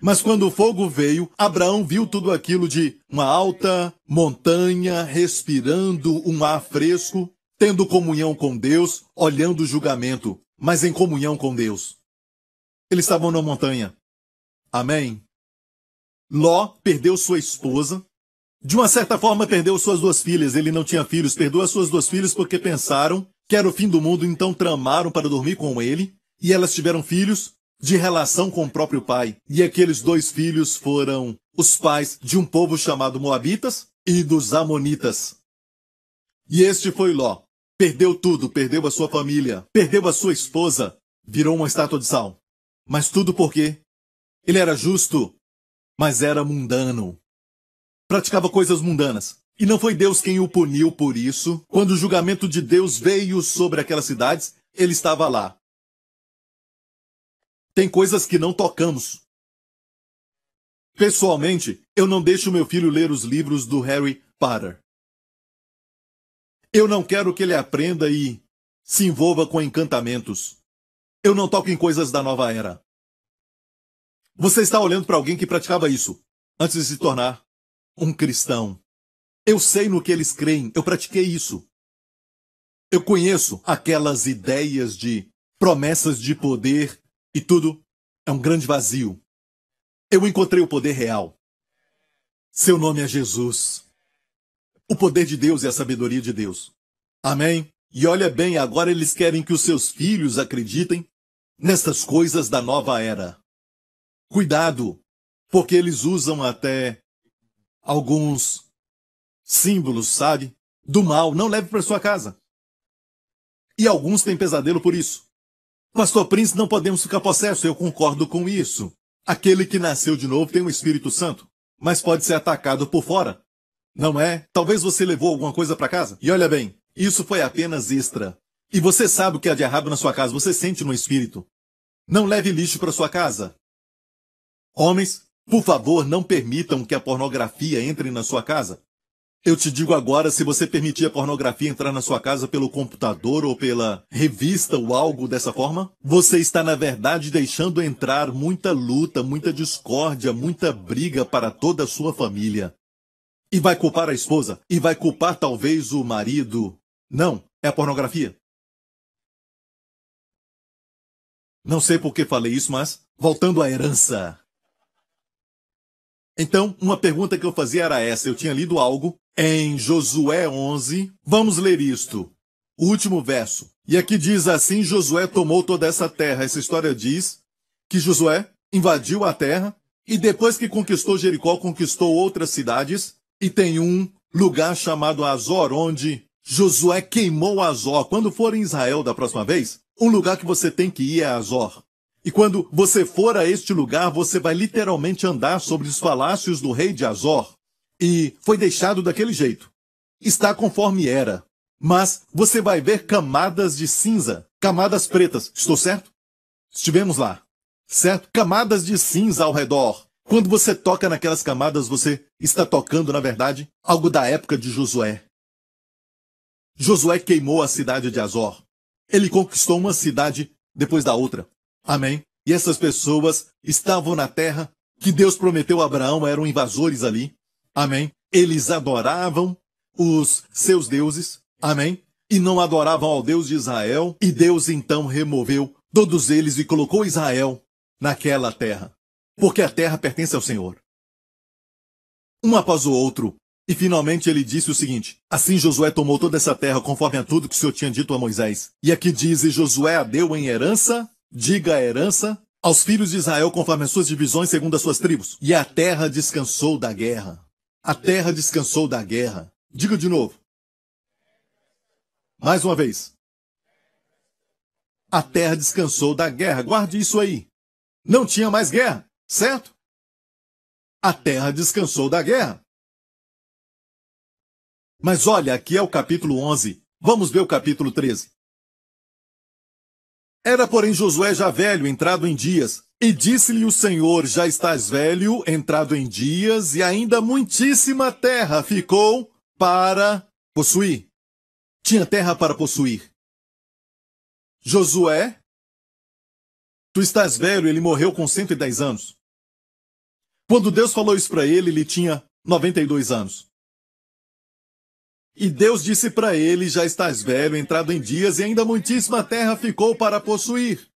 Mas quando o fogo veio, Abraão viu tudo aquilo de uma alta montanha, respirando um ar fresco, tendo comunhão com Deus, olhando o julgamento, mas em comunhão com Deus. Eles estavam na montanha. Amém? Ló perdeu sua esposa, de uma certa forma, perdeu suas duas filhas. Ele não tinha filhos, perdeu as suas duas filhas porque pensaram que era o fim do mundo, então tramaram para dormir com ele. E elas tiveram filhos de relação com o próprio pai. E aqueles dois filhos foram os pais de um povo chamado Moabitas e dos Amonitas. E este foi Ló. Perdeu tudo, perdeu a sua família, perdeu a sua esposa, virou uma estátua de sal. Mas tudo por quê? ele era justo, mas era mundano praticava coisas mundanas. E não foi Deus quem o puniu por isso. Quando o julgamento de Deus veio sobre
aquelas cidades, ele estava lá. Tem coisas que não tocamos. Pessoalmente, eu não deixo meu filho ler os livros do Harry Potter. Eu não quero que ele aprenda e
se envolva com encantamentos. Eu não toco em coisas da nova era. Você está olhando para alguém que praticava isso antes de se tornar um cristão. Eu sei no que eles creem, eu pratiquei isso. Eu conheço aquelas ideias de promessas de poder e tudo é um grande vazio. Eu encontrei o poder real. Seu nome é Jesus. O poder de Deus e a sabedoria de Deus. Amém? E olha bem, agora eles querem que os seus filhos acreditem nestas coisas da nova era. Cuidado, porque eles usam até alguns símbolos, sabe? Do mal, não leve para sua casa. E alguns têm pesadelo por isso. Pastor Prince, não podemos ficar possesso, eu concordo com isso. Aquele que nasceu de novo tem o um Espírito Santo, mas pode ser atacado por fora. Não é? Talvez você levou alguma coisa para casa. E olha bem, isso foi apenas extra. E você sabe o que há de errado na sua casa, você sente no espírito. Não leve lixo para sua casa. Homens, por favor, não permitam que a pornografia entre na sua casa. Eu te digo agora, se você permitir a pornografia entrar na sua casa pelo computador ou pela revista ou algo dessa forma, você está, na verdade, deixando entrar muita luta, muita discórdia, muita briga para toda a sua família. E vai culpar a esposa, e vai culpar talvez o marido. Não, é a pornografia.
Não sei por que falei isso, mas voltando à herança. Então, uma pergunta que eu fazia era essa. Eu tinha lido
algo em Josué 11. Vamos ler isto. O último verso. E aqui diz assim: Josué tomou toda essa terra. Essa história diz que Josué invadiu a terra e depois que conquistou Jericó, conquistou outras cidades e tem um lugar chamado Azor, onde Josué queimou Azor. Quando for em Israel da próxima vez, um lugar que você tem que ir é Azor. E quando você for a este lugar, você vai literalmente andar sobre os palácios do rei de Azor. E foi deixado daquele jeito. Está conforme era. Mas você vai ver camadas de cinza, camadas pretas, estou certo? Estivemos lá, certo? Camadas de cinza ao redor. Quando você toca naquelas camadas, você está tocando, na verdade, algo da época de Josué. Josué queimou a cidade de Azor. Ele conquistou uma cidade depois da outra. Amém. E essas pessoas estavam na terra que Deus prometeu a Abraão, eram invasores ali. Amém. Eles adoravam os seus deuses. Amém. E não adoravam ao Deus de Israel. E Deus então removeu todos eles e colocou Israel naquela terra. Porque a terra pertence ao Senhor. Um após o outro. E finalmente ele disse o seguinte: Assim Josué tomou toda essa terra conforme a tudo que o Senhor tinha dito a Moisés. E aqui diz: e Josué a deu em herança diga a herança aos filhos de Israel conforme as suas divisões segundo as suas tribos. E a terra descansou da guerra. A terra descansou da guerra. Diga de novo. Mais uma vez.
A terra descansou da guerra. Guarde isso aí. Não tinha mais guerra, certo? A terra descansou da guerra. Mas olha, aqui é o capítulo 11. Vamos ver o capítulo 13.
Era, porém, Josué já velho, entrado em dias. E disse-lhe o Senhor: Já estás velho, entrado em dias, e ainda muitíssima terra
ficou para possuir. Tinha terra para possuir. Josué, tu estás velho, ele morreu com 110 anos. Quando Deus falou isso para ele, ele tinha 92 anos. E Deus disse para ele: Já estás velho, entrado em dias, e ainda muitíssima terra ficou para possuir.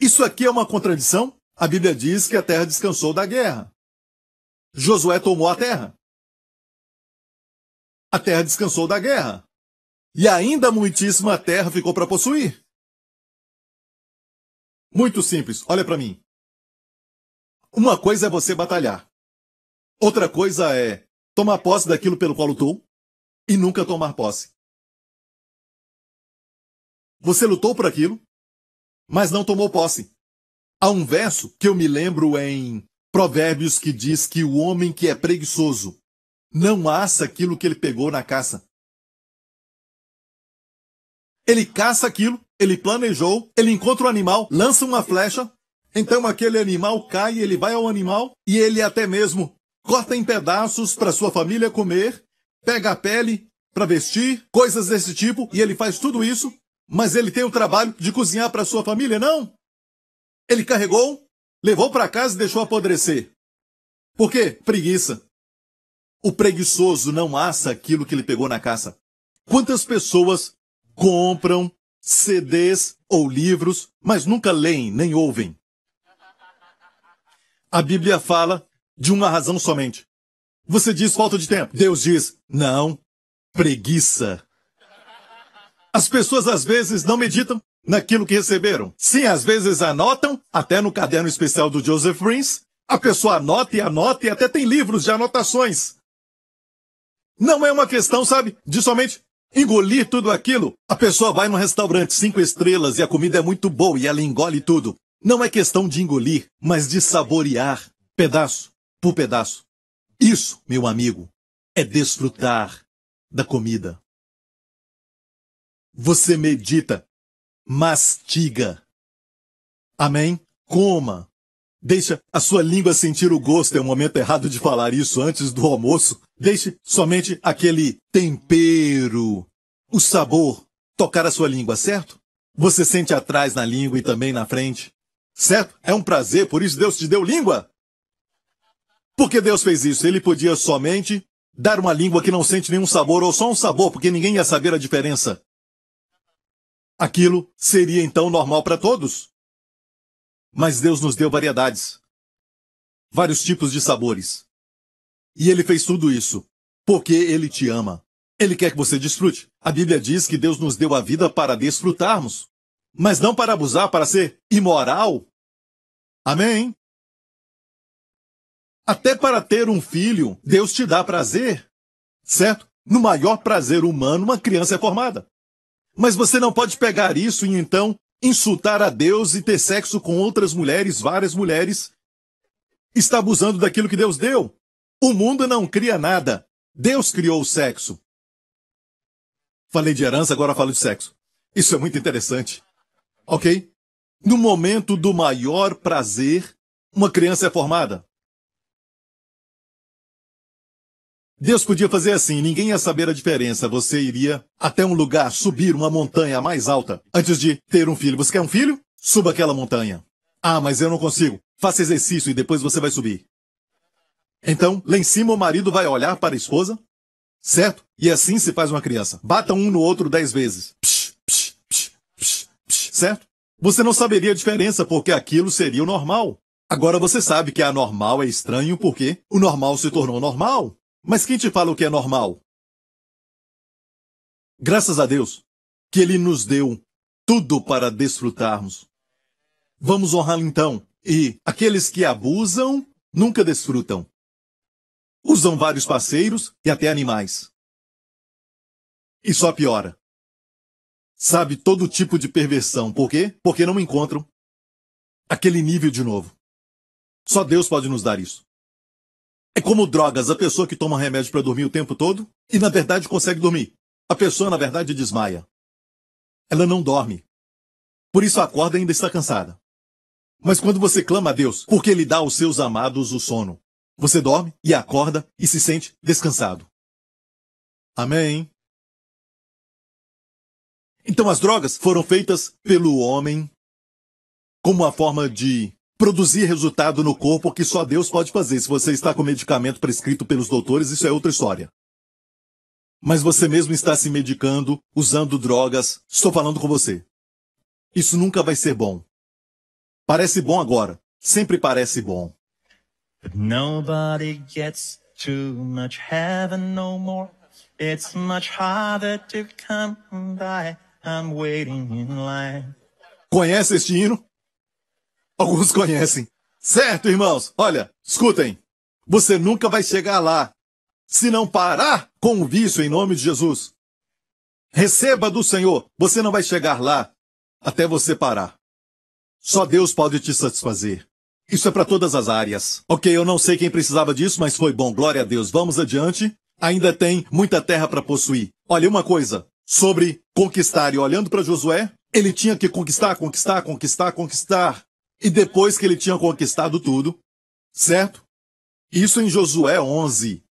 Isso aqui é uma contradição? A Bíblia diz que a terra descansou da guerra. Josué tomou a terra. A terra descansou da guerra. E ainda muitíssima terra ficou para possuir. Muito simples, olha para mim. Uma coisa é você batalhar. Outra coisa é tomar posse daquilo pelo qual lutou e nunca tomar posse. Você lutou por aquilo, mas não tomou posse. Há um verso que eu me lembro em Provérbios que diz que o homem que
é preguiçoso não assa aquilo que ele pegou na caça. Ele caça aquilo, ele planejou, ele encontra o um animal, lança uma flecha, então aquele animal cai, ele vai ao animal e ele até mesmo corta em pedaços para sua família comer, pega a pele para vestir, coisas desse tipo, e ele faz tudo isso, mas ele tem o trabalho de cozinhar para sua família, não? Ele carregou, levou para casa e deixou apodrecer. Por quê? Preguiça. O preguiçoso não assa aquilo que ele pegou na caça. Quantas pessoas compram CDs ou livros, mas nunca leem nem ouvem? A Bíblia fala de uma razão somente. Você diz falta de tempo. Deus diz, não, preguiça. As pessoas às vezes não meditam naquilo que receberam. Sim, às vezes anotam, até no caderno especial do Joseph Prince. A pessoa anota e anota e até tem livros de anotações. Não é uma questão, sabe, de somente engolir tudo aquilo. A pessoa vai num restaurante cinco estrelas e a comida é muito boa e ela engole tudo. Não é questão de engolir, mas de saborear pedaço por pedaço.
Isso, meu amigo, é desfrutar da comida. Você medita, mastiga.
Amém? Coma. Deixa a sua língua sentir o gosto. É o momento errado de falar isso antes do almoço. Deixe somente aquele tempero, o sabor, tocar a sua língua, certo? Você sente atrás na língua e também na frente. Certo? É um prazer, por isso Deus te deu língua. Por que Deus fez isso? Ele podia somente dar uma língua que não sente nenhum sabor, ou só um sabor, porque ninguém ia saber a
diferença. Aquilo seria então normal para todos. Mas Deus nos deu variedades, vários tipos de sabores.
E Ele fez tudo isso porque Ele te ama. Ele quer que você desfrute. A Bíblia diz que Deus nos deu a vida para desfrutarmos, mas não para abusar, para ser imoral. Amém? Até para ter um filho, Deus te dá prazer, certo? No maior prazer humano, uma criança é formada. Mas você não pode pegar isso e então insultar a Deus e ter sexo com outras mulheres, várias mulheres. Está abusando daquilo que Deus deu. O mundo não cria nada. Deus criou o sexo. Falei de herança, agora falo de sexo. Isso é muito interessante. Ok? No momento do maior prazer, uma criança é formada. Deus podia fazer assim, ninguém ia saber a diferença. Você iria até um lugar, subir uma montanha mais alta, antes de ter um filho. Você quer um filho? Suba aquela montanha. Ah, mas eu não consigo. Faça exercício e depois você vai subir. Então, lá em cima o marido vai olhar para a esposa, certo? E assim se faz uma criança. Bata um no outro dez vezes. Psh, psh, psh, psh, psh, certo? Você não saberia a diferença porque aquilo seria o normal. Agora você sabe que anormal é estranho porque o normal se tornou normal. Mas quem te fala o que é normal? Graças a Deus que Ele nos deu tudo para desfrutarmos. Vamos honrá-lo então. E aqueles que abusam nunca desfrutam.
Usam vários parceiros e até animais. E só piora. Sabe todo tipo de perversão. Por quê? Porque não encontram aquele nível de novo. Só Deus pode nos dar isso. É como
drogas, a pessoa que toma remédio para dormir o tempo todo e na verdade consegue dormir. A pessoa na verdade desmaia. Ela não dorme. Por isso acorda e ainda está cansada. Mas quando você clama a Deus, porque Ele dá aos seus amados o sono, você dorme e acorda
e se sente descansado. Amém? Então as drogas foram feitas pelo homem como a
forma de produzir resultado no corpo que só Deus pode fazer. Se você está com medicamento prescrito pelos doutores, isso é outra história. Mas você mesmo está se medicando, usando drogas, estou falando com você. Isso nunca vai ser bom. Parece bom agora, sempre parece bom.
But nobody gets too much heaven no more. It's much harder to come by. I'm waiting in line. Conhece este hino?
alguns conhecem. Certo, irmãos? Olha, escutem. Você nunca vai chegar lá se não parar com o vício em nome de Jesus. Receba do Senhor. Você não vai chegar lá até você parar. Só Deus pode te satisfazer. Isso é para todas as áreas. Ok, eu não sei quem precisava disso, mas foi bom. Glória a Deus. Vamos adiante. Ainda tem muita terra para possuir. Olha uma coisa sobre conquistar e olhando para Josué, ele tinha que conquistar, conquistar, conquistar, conquistar e depois que ele tinha conquistado tudo, certo? Isso em Josué 11.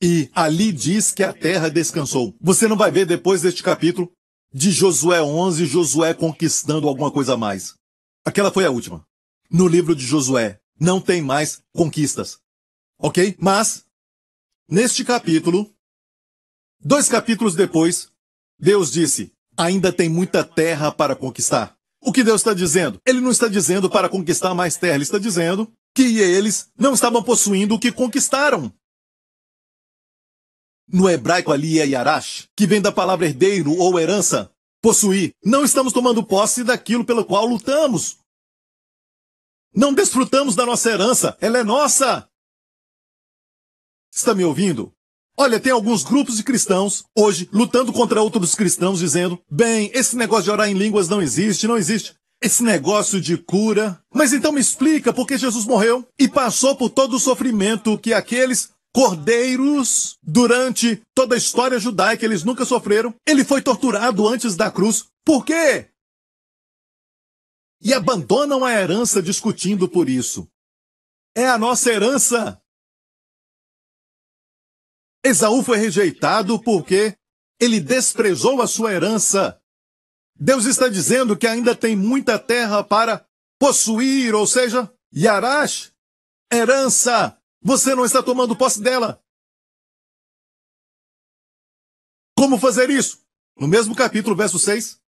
E ali diz que a terra descansou. Você não vai ver depois deste capítulo de Josué 11, Josué conquistando alguma coisa a mais. Aquela foi a última. No livro de Josué não tem mais conquistas. OK? Mas neste capítulo, dois capítulos depois, Deus disse: "Ainda tem muita terra para conquistar." O que Deus está dizendo? Ele não está dizendo para conquistar mais terra, ele está dizendo que eles não estavam possuindo o que conquistaram. No hebraico ali é Yarash, que vem da palavra herdeiro ou
herança. Possuir. Não estamos tomando posse daquilo pelo qual lutamos. Não desfrutamos da nossa herança, ela é nossa.
Está me ouvindo? Olha, tem alguns grupos de cristãos hoje lutando contra outros cristãos, dizendo: bem, esse negócio de orar em línguas não existe, não existe. Esse negócio de cura. Mas então me explica por que Jesus morreu e passou por todo o sofrimento que aqueles cordeiros durante toda a história judaica eles nunca sofreram. Ele foi torturado
antes da cruz. Por quê? E abandonam a herança discutindo por isso. É a nossa herança. Esaú foi rejeitado porque ele desprezou a sua
herança. Deus está dizendo que ainda tem muita terra para possuir,
ou seja, Yarash, herança. Você não está tomando posse dela. Como fazer isso? No mesmo capítulo, verso 6.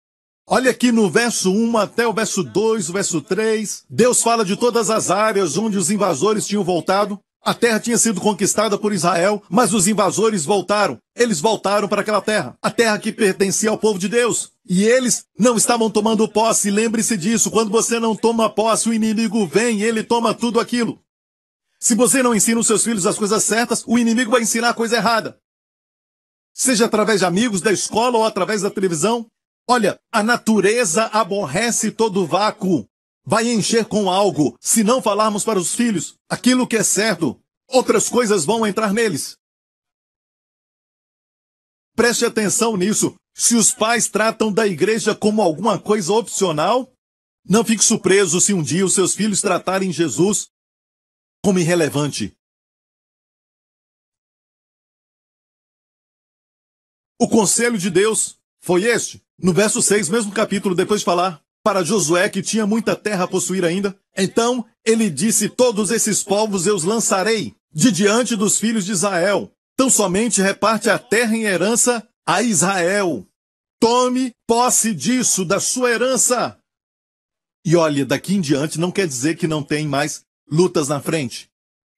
Olha aqui no verso 1 até o verso 2, o verso 3.
Deus fala de todas as áreas onde os invasores tinham voltado. A terra tinha sido conquistada por Israel, mas os invasores voltaram. Eles voltaram para aquela terra, a terra que pertencia ao povo de Deus. E eles não estavam tomando posse. Lembre-se disso: quando você não toma posse, o inimigo vem e ele toma tudo aquilo. Se você não ensina os seus filhos as coisas certas, o inimigo vai ensinar a coisa errada. Seja através de amigos, da escola ou através da televisão. Olha, a natureza aborrece todo vácuo vai encher com algo se não falarmos para os filhos aquilo que é certo. Outras coisas vão entrar neles. Preste atenção nisso. Se os pais tratam da igreja como alguma coisa opcional, não fique surpreso se um dia os seus
filhos tratarem Jesus como irrelevante. O conselho de Deus foi este, no verso 6, mesmo capítulo, depois de falar para Josué, que tinha muita terra a possuir ainda.
Então ele disse: Todos esses povos eu os lançarei de diante dos filhos de Israel. Tão somente reparte a terra em herança a Israel. Tome posse disso, da sua herança. E olha, daqui em diante não quer dizer que não tem mais lutas na frente.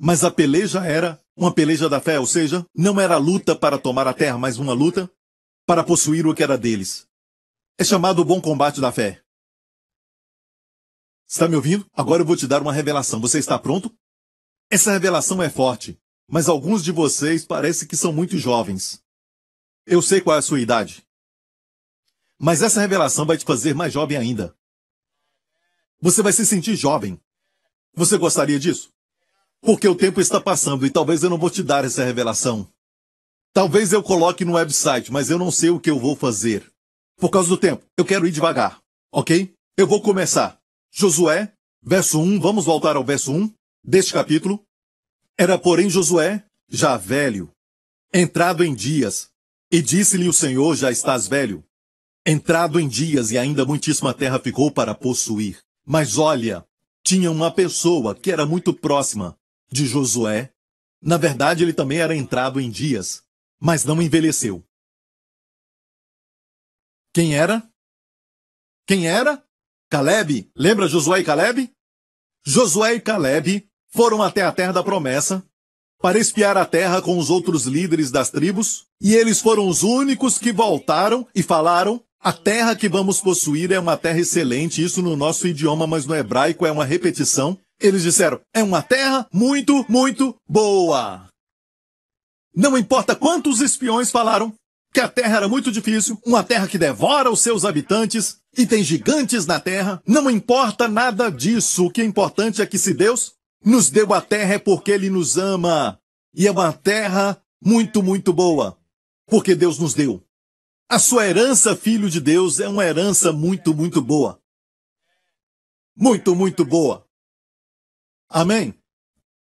Mas a peleja era uma peleja da fé, ou seja, não era luta para tomar a terra, mas uma luta para possuir o que era deles. É chamado o bom combate da fé. Está me ouvindo? Agora eu vou te dar uma revelação. Você está pronto? Essa revelação é forte, mas alguns de vocês parece que são muito jovens. Eu sei qual é a sua idade. Mas essa revelação vai te fazer mais jovem ainda. Você vai se sentir jovem. Você gostaria disso? Porque o tempo está passando e talvez eu não vou te dar essa revelação. Talvez eu coloque no website, mas eu não sei o que eu vou fazer. Por causa do tempo, eu quero ir devagar, ok? Eu vou começar. Josué, verso 1, vamos voltar ao verso 1 deste capítulo. Era, porém, Josué, já velho, entrado em dias, e disse-lhe o Senhor, já estás velho, entrado em dias e ainda muitíssima terra ficou para possuir. Mas olha, tinha uma pessoa que era muito próxima de Josué. Na verdade, ele também era
entrado em dias, mas não envelheceu. Quem era? Quem era? Caleb, lembra Josué e Caleb?
Josué e Caleb foram até a terra da promessa para espiar a terra com os outros líderes das tribos, e eles foram os únicos que voltaram e falaram: a terra que vamos possuir é uma terra excelente, isso no nosso idioma, mas no hebraico é uma repetição. Eles disseram: é uma terra muito, muito boa. Não importa quantos espiões falaram que a terra era muito difícil, uma terra que devora os seus habitantes, e tem gigantes na terra, não importa nada disso. O que é importante é que se Deus nos deu a terra é porque ele nos ama. E é uma terra muito, muito boa, porque Deus nos deu. A sua herança, filho
de Deus, é uma herança muito, muito boa. Muito, muito boa. Amém?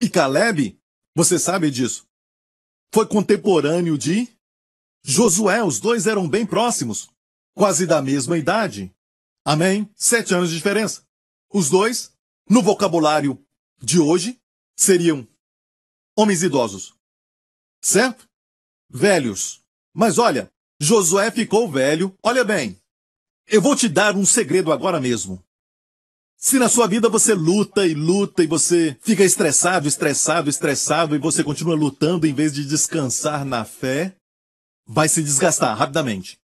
E Caleb, você sabe disso, foi contemporâneo de Josué. Os dois eram bem próximos,
quase da mesma idade. Amém? Sete anos de diferença. Os dois, no vocabulário de hoje, seriam homens idosos. Certo? Velhos. Mas olha, Josué ficou velho. Olha bem. Eu vou te dar um segredo agora mesmo. Se na sua vida você luta e luta e você fica estressado, estressado, estressado e você continua lutando em vez de
descansar na fé, vai se desgastar rapidamente.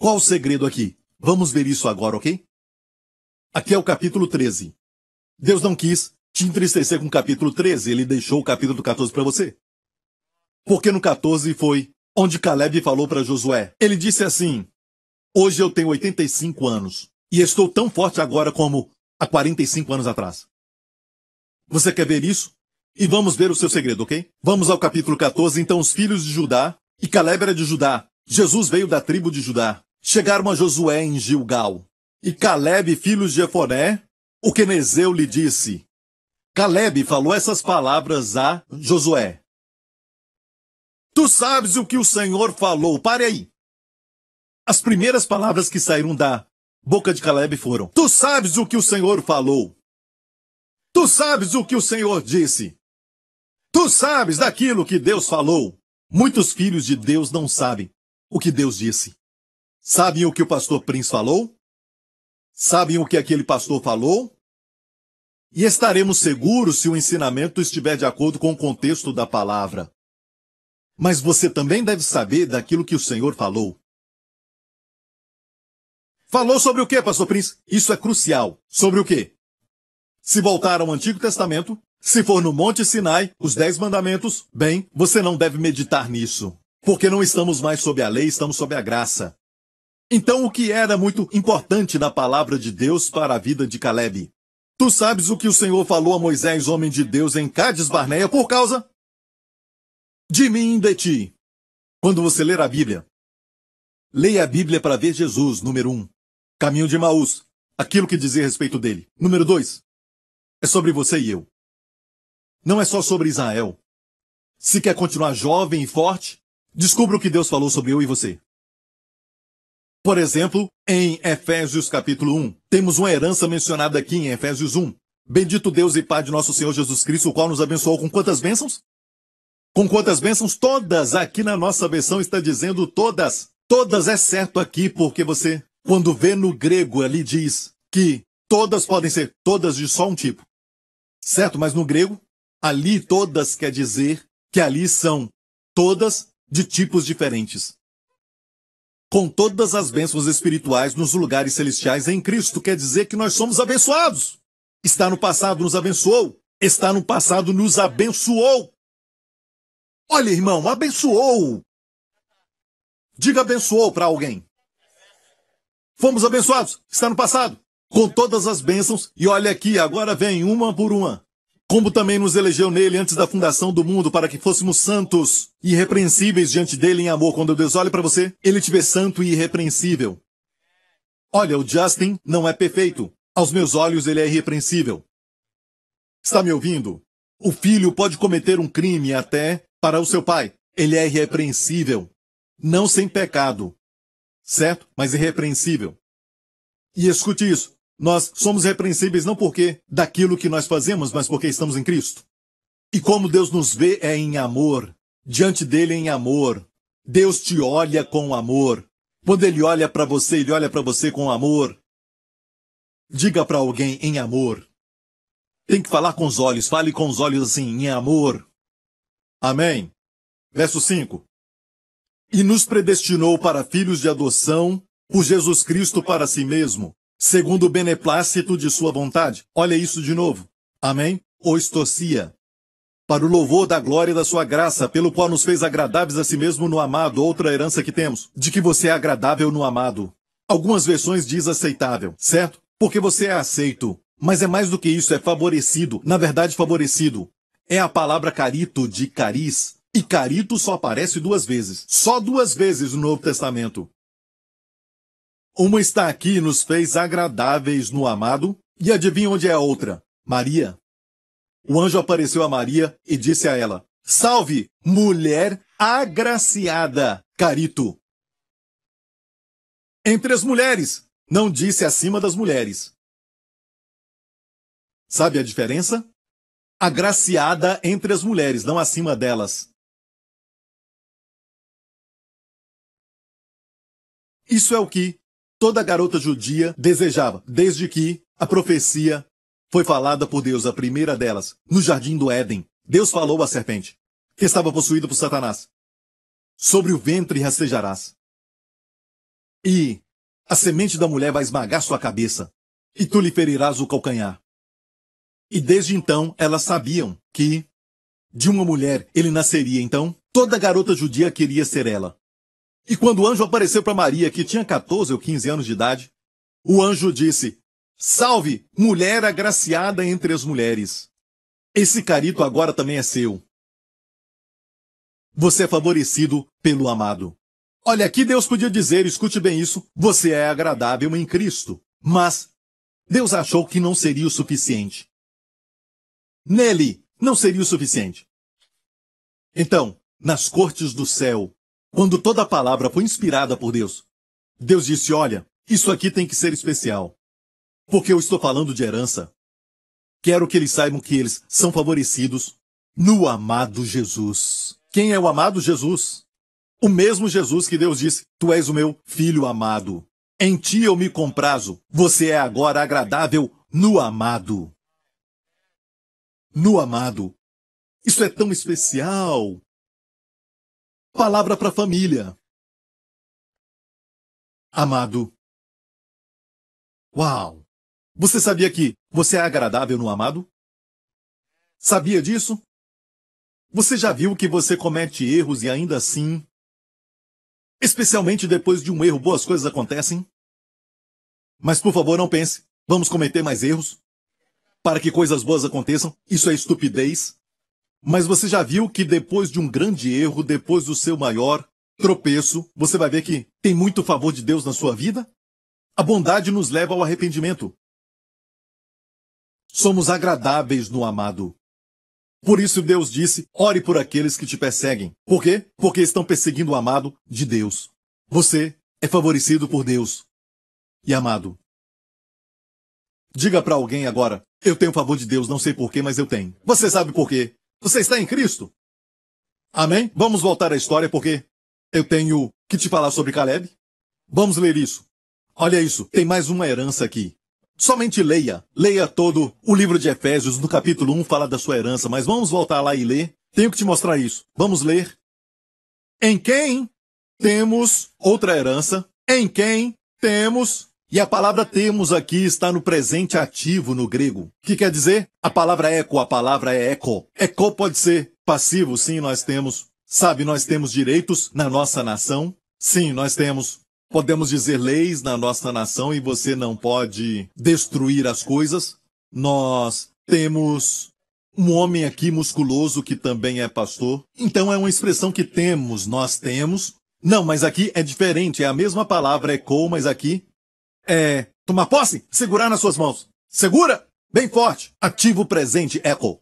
Qual o segredo aqui? Vamos ver isso agora, ok? Aqui é o capítulo 13. Deus não quis te entristecer com o capítulo
13, ele deixou o capítulo 14 para você. Porque no 14 foi onde Caleb falou para Josué. Ele disse assim: Hoje eu tenho 85 anos e estou tão forte agora como há 45 anos atrás. Você quer ver isso? E vamos ver o seu segredo, ok? Vamos ao capítulo 14. Então, os filhos de Judá, e Caleb era de Judá. Jesus veio da tribo de Judá. Chegaram a Josué em Gilgal, e Caleb, filho de Jefoné, o quenezeu, lhe disse. Caleb falou essas palavras a Josué. Tu sabes o que o Senhor falou, pare aí. As primeiras palavras que saíram da boca de Caleb foram: Tu sabes o que o Senhor falou. Tu sabes o que o Senhor disse. Tu sabes daquilo que Deus falou. Muitos filhos de Deus não sabem o que Deus disse. Sabem o que o pastor Prince falou? Sabem o que aquele pastor falou? E estaremos seguros se o ensinamento estiver de acordo com o contexto da palavra. Mas você também deve saber daquilo que o Senhor falou. Falou sobre o que, pastor Prince? Isso é crucial. Sobre o que? Se voltar ao Antigo Testamento, se for no Monte Sinai, os Dez Mandamentos, bem, você não deve meditar nisso. Porque não estamos mais sob a lei, estamos sob a graça. Então, o que era muito importante da palavra de Deus para a vida de Caleb? Tu sabes o que o Senhor falou a Moisés, homem de Deus, em Cades
Barneia, por causa de mim e de ti. Quando você ler a Bíblia, leia a Bíblia para ver Jesus, número um. Caminho de Maús, aquilo que diz a respeito dele. Número dois, é sobre você e eu.
Não é só sobre Israel. Se quer continuar jovem e forte, descubra o que Deus falou sobre eu e você. Por exemplo, em Efésios capítulo 1, temos uma herança mencionada aqui em Efésios 1. Bendito Deus e Pai de nosso Senhor Jesus Cristo, o qual nos abençoou com quantas bênçãos? Com quantas bênçãos? Todas. Aqui na nossa versão está dizendo todas. Todas é certo aqui, porque você, quando vê no grego, ali diz que todas podem ser todas de só um tipo. Certo? Mas no grego, ali todas quer dizer que ali são todas de tipos diferentes com todas as bênçãos espirituais nos lugares celestiais em Cristo, quer dizer que nós somos abençoados. Está no passado, nos abençoou. Está no passado, nos
abençoou. Olha, irmão, abençoou. Diga abençoou para alguém. Fomos abençoados. Está no passado.
Com todas as bênçãos. E olha aqui, agora vem uma por uma como também nos elegeu nele antes da fundação do mundo para que fôssemos santos e irrepreensíveis diante dele em amor. Quando Deus olha para você, ele te vê santo e irrepreensível. Olha, o Justin não é perfeito. Aos meus olhos, ele é irrepreensível. Está me ouvindo? O filho pode cometer um crime até para o seu pai. Ele é irrepreensível. Não sem pecado. Certo? Mas irrepreensível. E escute isso. Nós somos repreensíveis não porque daquilo que nós fazemos, mas porque estamos em Cristo. E como Deus nos vê é em amor, diante dele é em amor. Deus te olha com amor. Quando ele olha para você, ele olha para você com amor. Diga para alguém em amor. Tem que falar com os olhos, fale com os olhos assim, em amor. Amém. Verso 5. E nos predestinou para filhos de adoção por Jesus Cristo para si mesmo, segundo o beneplácito de sua vontade. Olha isso de novo. Amém? Oistocia. Para o louvor da glória e da sua graça, pelo qual nos fez agradáveis a si mesmo no amado, outra herança que temos, de que você é agradável no amado. Algumas versões diz aceitável, certo? Porque você é aceito. Mas é mais do que isso, é favorecido. Na verdade, favorecido. É a palavra carito de cariz. E carito só aparece duas vezes. Só duas vezes no Novo Testamento. Uma está aqui e nos fez agradáveis no amado, e adivinha onde é a outra? Maria. O anjo apareceu a Maria e disse a ela: Salve, mulher agraciada, Carito.
Entre as mulheres, não disse acima das mulheres. Sabe a diferença? Agraciada entre as mulheres, não acima delas. Isso é o que toda garota judia desejava,
desde que a profecia foi falada por Deus, a primeira delas, no jardim do Éden. Deus falou à serpente, que estava possuída por Satanás: Sobre o ventre rastejarás. E a semente da mulher vai esmagar sua cabeça, e tu lhe ferirás o calcanhar. E desde então elas sabiam que de uma mulher ele nasceria. Então, toda garota judia queria ser ela. E quando o anjo apareceu para Maria, que tinha 14 ou 15 anos de idade, o anjo disse: Salve, mulher agraciada entre as mulheres. Esse carito agora também é seu. Você é favorecido pelo amado. Olha, aqui Deus podia dizer, escute bem isso, você é agradável em Cristo. Mas Deus achou que não seria o suficiente. Nele não seria o suficiente. Então, nas cortes do céu, quando toda a palavra foi inspirada por Deus, Deus disse: Olha, isso aqui tem que ser especial. Porque eu estou falando de herança. Quero que eles saibam que eles são favorecidos no amado Jesus. Quem é o amado Jesus? O mesmo Jesus que Deus disse: Tu és o meu filho amado. Em ti eu me comprazo. Você é agora
agradável no amado. No amado. Isso é tão especial. Palavra para a família. Amado. Uau! Você sabia que você é agradável no amado? Sabia disso? Você já viu que você comete erros e ainda assim, especialmente depois de um erro, boas coisas acontecem? Mas por favor, não pense,
vamos cometer mais erros para que coisas boas aconteçam. Isso é estupidez. Mas você já viu que depois de um grande erro, depois do seu maior tropeço, você vai ver que tem muito favor de Deus na sua vida? A bondade nos leva ao arrependimento. Somos agradáveis no amado. Por isso Deus disse: ore por aqueles que te perseguem. Por quê? Porque estão perseguindo o amado de Deus. Você é favorecido por Deus. E amado. Diga para alguém agora: eu tenho favor de Deus, não sei porquê, mas eu tenho. Você sabe por quê? Você está em Cristo? Amém? Vamos voltar à história porque eu tenho que te falar sobre Caleb. Vamos ler isso. Olha isso, tem mais uma herança aqui. Somente leia, leia todo o livro de Efésios, no capítulo 1 fala da sua herança, mas vamos voltar lá e ler. Tenho que te mostrar isso. Vamos ler. Em quem temos outra herança? Em quem temos e a palavra temos aqui está no presente ativo no grego, O que quer dizer a palavra eco, a palavra é eco. Eco pode ser passivo, sim, nós temos. Sabe, nós temos direitos na nossa nação? Sim, nós temos. Podemos dizer leis na nossa nação e você não pode destruir as coisas. Nós temos um homem aqui musculoso que também é pastor. Então é uma expressão que temos, nós temos. Não, mas aqui é diferente, é a mesma palavra eco, mas aqui é, tomar posse, segurar nas suas mãos. Segura, bem forte. Ativa o presente eco.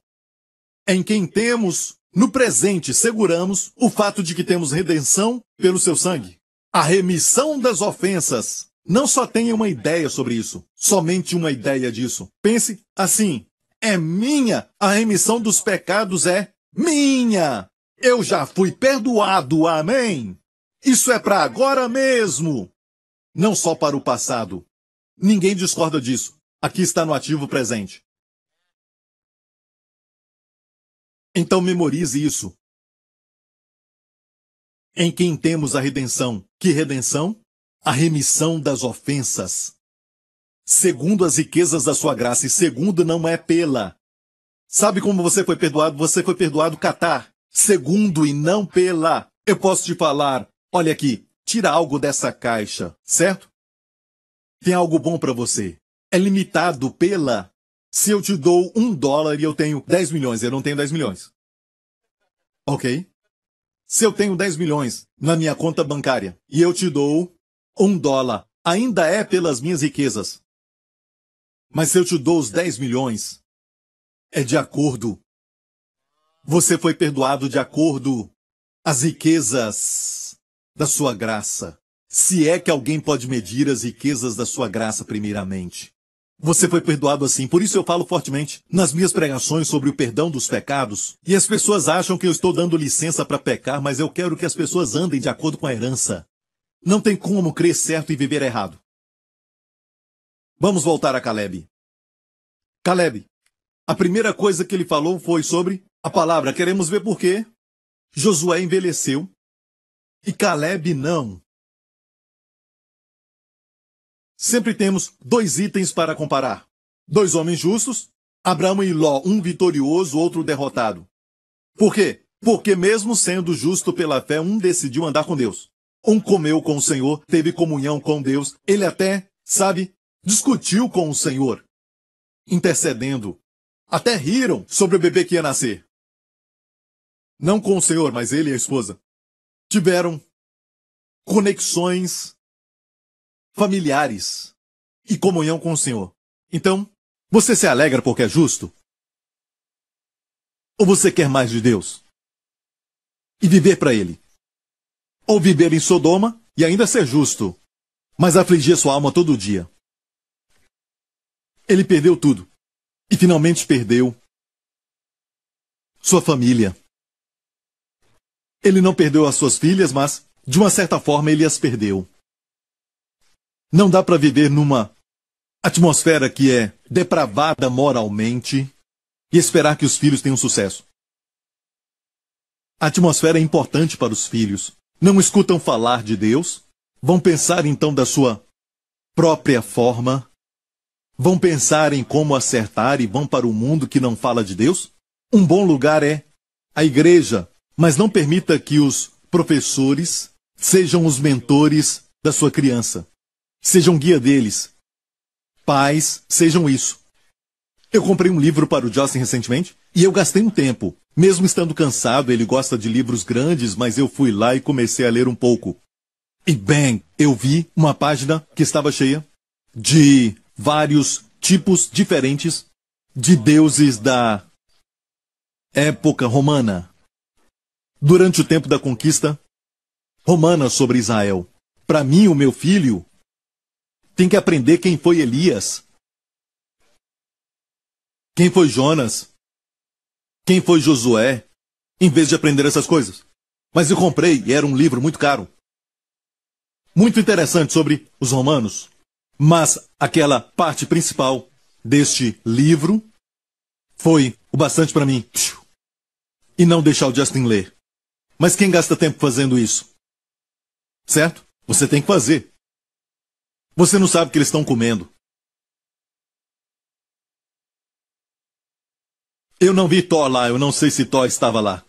Em quem temos, no presente seguramos o fato de que temos redenção pelo seu sangue. A remissão das ofensas. Não só tenha uma ideia sobre isso, somente uma ideia disso. Pense assim: é minha, a remissão dos pecados é minha. Eu já fui perdoado, amém? Isso é
para agora mesmo. Não só para o passado. Ninguém discorda disso. Aqui está no ativo presente. Então memorize isso. Em quem temos a redenção? Que redenção? A remissão das ofensas. Segundo
as riquezas da sua graça, e segundo não é pela. Sabe como você foi perdoado? Você foi perdoado catar. Segundo e não pela. Eu posso te falar, olha aqui, Tira algo dessa caixa, certo? Tem algo bom para você. É limitado pela. Se eu te dou um dólar e eu tenho 10 milhões, eu não tenho 10 milhões. Ok? Se eu tenho 10 milhões na minha conta bancária e eu te dou um dólar, ainda é pelas minhas riquezas. Mas se eu te dou os 10 milhões, é de acordo. Você foi perdoado de acordo às riquezas da sua graça. Se é que alguém pode medir as riquezas da sua graça, primeiramente. Você foi perdoado assim, por isso eu falo fortemente nas minhas pregações sobre o perdão dos pecados. E as pessoas acham que eu estou dando licença para pecar, mas eu quero que as pessoas andem de acordo com a herança. Não tem como crer certo e viver errado. Vamos voltar a Caleb. Caleb, a primeira coisa que ele falou foi sobre a
palavra. Queremos ver por quê. Josué envelheceu e Caleb não. Sempre temos dois itens para comparar. Dois homens justos, Abraão e Ló, um vitorioso, outro derrotado.
Por quê? Porque mesmo sendo justo pela fé, um decidiu andar com Deus. Um comeu com o Senhor, teve comunhão com Deus, ele até, sabe, discutiu com o
Senhor, intercedendo. Até riram sobre o bebê que ia nascer. Não com o Senhor, mas ele e a esposa tiveram conexões familiares e comunhão com o Senhor.
Então, você se alegra porque é justo? Ou você quer mais de Deus? E viver para Ele? Ou viver em Sodoma e ainda ser justo, mas afligir sua alma todo dia? Ele perdeu tudo. E finalmente perdeu sua família. Ele não perdeu as suas filhas, mas, de uma certa forma, ele as perdeu. Não dá para viver numa atmosfera que é depravada moralmente e esperar que os filhos tenham sucesso. A atmosfera é importante para os filhos. Não escutam falar de Deus, vão pensar então da sua própria forma, vão pensar em como acertar e vão para o mundo que não fala de Deus. Um bom lugar é a igreja, mas não permita que os professores sejam os mentores da sua criança. Sejam guia deles. Pais, sejam isso. Eu comprei um livro para o Justin recentemente e eu gastei um tempo. Mesmo estando cansado, ele gosta de livros grandes, mas eu fui lá e comecei a ler um pouco. E bem, eu vi uma página que estava cheia de vários tipos diferentes de deuses da época romana durante o tempo da conquista romana sobre Israel. Para mim, o meu filho tem que aprender quem foi Elias, quem foi Jonas, quem foi Josué, em vez de aprender essas coisas. Mas eu comprei e era um livro muito caro. Muito interessante sobre os romanos. Mas aquela parte principal deste livro foi o bastante para mim. E não deixar o Justin ler. Mas quem gasta tempo fazendo isso? Certo? Você tem que fazer. Você não sabe o que eles estão comendo. Eu não vi Thor lá, eu não sei se Thor estava lá.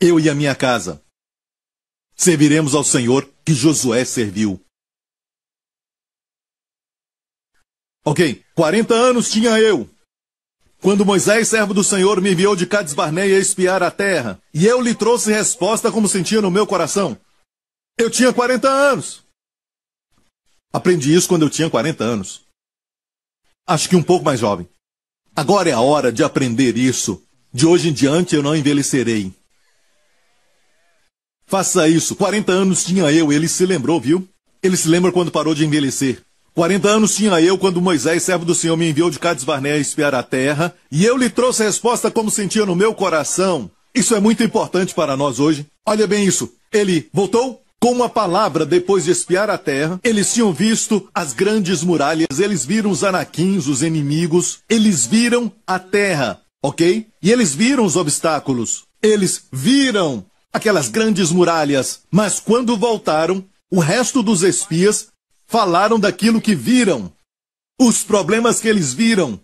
Eu e a minha casa serviremos ao Senhor que Josué serviu. Ok? 40 anos tinha eu, quando Moisés, servo do Senhor, me enviou de Cades Barneia a espiar a terra, e eu lhe trouxe resposta como sentia no meu coração. Eu tinha 40 anos. Aprendi isso quando eu tinha 40 anos. Acho que um pouco mais jovem. Agora é a hora de aprender isso. De hoje em diante eu não envelhecerei. Faça isso. 40 anos tinha eu, ele se lembrou, viu? Ele se lembra quando parou de envelhecer. 40 anos tinha eu quando Moisés, servo do Senhor, me enviou de Cades Barnea a espiar a terra, e eu lhe trouxe a resposta como sentia no meu coração. Isso é muito importante para nós hoje. Olha bem isso. Ele voltou com uma palavra depois de espiar a terra. Eles tinham visto as grandes muralhas, eles viram os anaquins, os inimigos, eles viram a terra, ok? E eles viram os obstáculos, eles viram aquelas grandes muralhas. Mas quando voltaram, o resto dos espias falaram daquilo que viram, os problemas que eles viram.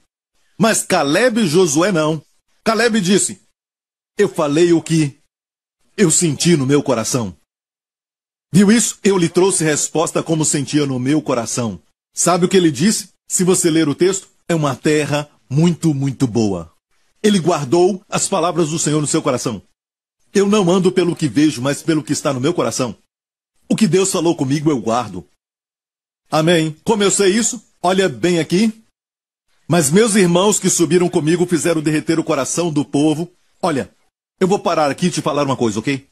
Mas Caleb e Josué não. Caleb disse: Eu falei o que eu senti no meu coração. Viu isso? Eu lhe trouxe resposta como sentia no meu coração. Sabe o que ele disse? Se você ler o texto, é uma terra muito, muito boa. Ele guardou as palavras do Senhor no seu coração. Eu não ando pelo que vejo, mas pelo que está no meu coração. O que Deus falou comigo, eu guardo. Amém. Como eu sei isso? Olha bem aqui. Mas meus irmãos que subiram comigo fizeram derreter o coração do povo. Olha, eu vou parar aqui e te falar uma coisa, ok?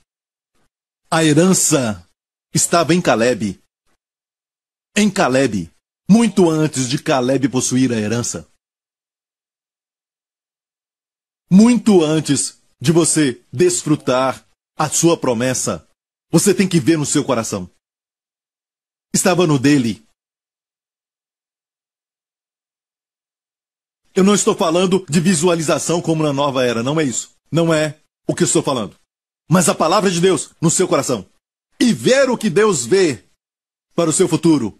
A herança estava em Caleb. Em Caleb, muito antes de Caleb possuir a herança. Muito antes de você desfrutar a sua promessa, você tem que ver no seu coração. Estava no dele, Eu não estou falando de visualização como na nova era, não é isso. Não é o que eu estou falando. Mas a palavra de Deus no seu coração. E ver o que Deus vê para o seu futuro,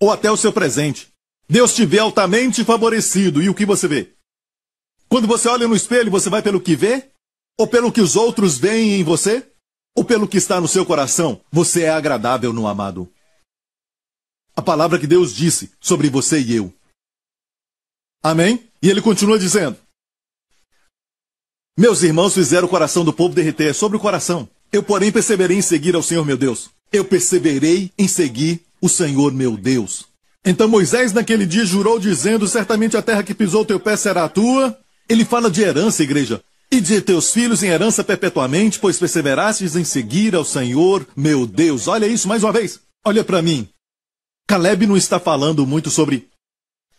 ou até o seu presente. Deus te vê altamente favorecido. E o que você vê? Quando você olha no espelho, você vai pelo que vê? Ou pelo que os outros veem em você? Ou pelo que está no seu coração? Você é agradável no amado. A palavra que Deus disse sobre você e eu Amém? E ele continua dizendo: Meus irmãos fizeram o coração do povo derreter sobre o coração. Eu, porém, perceberei em seguir ao Senhor meu Deus. Eu perceberei em seguir o Senhor meu Deus. Então Moisés naquele dia jurou dizendo: Certamente a terra que pisou teu pé será tua. Ele fala de herança, igreja, e de teus filhos em herança perpetuamente, pois perseverastes em seguir ao Senhor, meu Deus. Olha isso mais uma vez. Olha para mim. Caleb não está falando muito sobre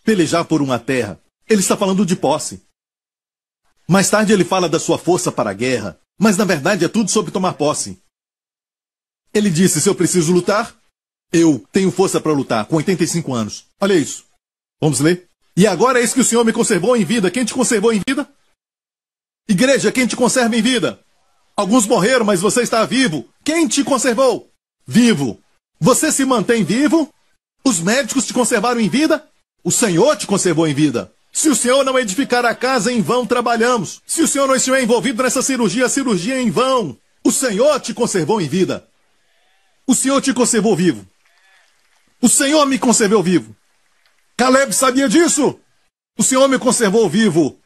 pelejar por uma terra. Ele está falando de posse. Mais tarde ele fala da sua força para a guerra, mas na verdade é tudo sobre tomar posse. Ele disse: se eu preciso lutar, eu tenho força para lutar, com 85 anos. Olha isso. Vamos ler? E agora é isso que o Senhor me conservou em vida. Quem te conservou em vida? Igreja, quem te conserva em vida? Alguns morreram, mas você está vivo. Quem te conservou? Vivo. Você se mantém vivo? Os médicos te conservaram em vida? O Senhor te conservou em vida. Se o Senhor não edificar a casa, em vão trabalhamos. Se o Senhor não estiver envolvido nessa cirurgia, a cirurgia é em vão. O Senhor te conservou em vida. O Senhor te conservou vivo. O Senhor me conservou vivo. Caleb sabia disso. O Senhor me conservou vivo.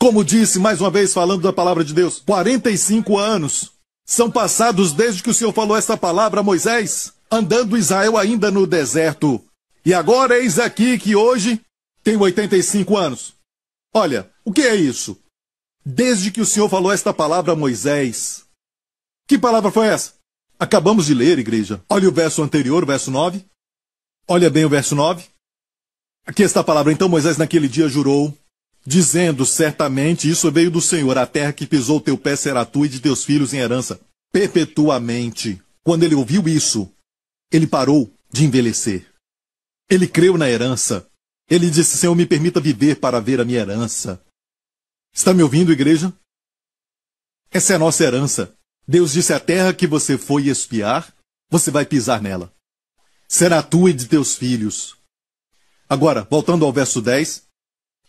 Como disse, mais uma vez, falando da palavra de Deus, 45 anos são passados desde que o Senhor falou essa palavra a Moisés, andando Israel ainda no deserto. E agora eis aqui que hoje tem 85 anos. Olha, o que é isso? Desde que o Senhor falou esta palavra a Moisés. Que palavra foi essa? Acabamos de ler, igreja. Olha o verso anterior, o verso 9. Olha bem o verso 9. Aqui está a palavra. Então Moisés naquele dia jurou, dizendo: Certamente isso veio do Senhor, a terra que pisou teu pé será tua e de teus filhos em herança, perpetuamente. Quando ele ouviu isso, ele parou de envelhecer. Ele creu na herança. Ele disse: Senhor, me permita viver para ver a minha herança. Está me ouvindo, igreja? Essa é a nossa herança. Deus disse à terra que você foi espiar, você vai pisar nela. Será tua e de teus filhos. Agora, voltando ao verso 10,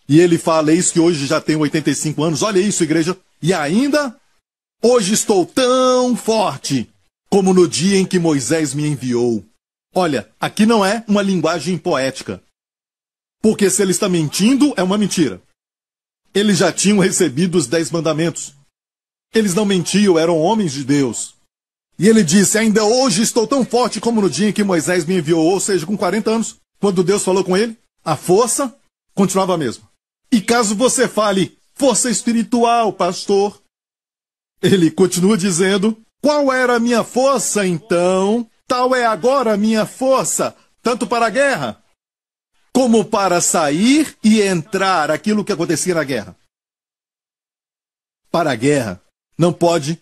e ele fala: Eis que hoje já tenho 85 anos, olha isso, igreja, e ainda hoje estou tão forte como no dia em que Moisés me enviou. Olha, aqui não é uma linguagem poética. Porque se ele está mentindo, é uma mentira. Eles já tinham recebido os dez mandamentos. Eles não mentiam, eram homens de Deus. E ele disse: Ainda hoje estou tão forte como no dia em que Moisés me enviou, ou seja, com 40 anos, quando Deus falou com ele. A força continuava a mesma. E caso você fale, força espiritual, pastor, ele continua dizendo: Qual era a minha força então? Tal é agora a minha força, tanto para a guerra, como para sair e entrar aquilo que acontecia na guerra. Para a guerra, não pode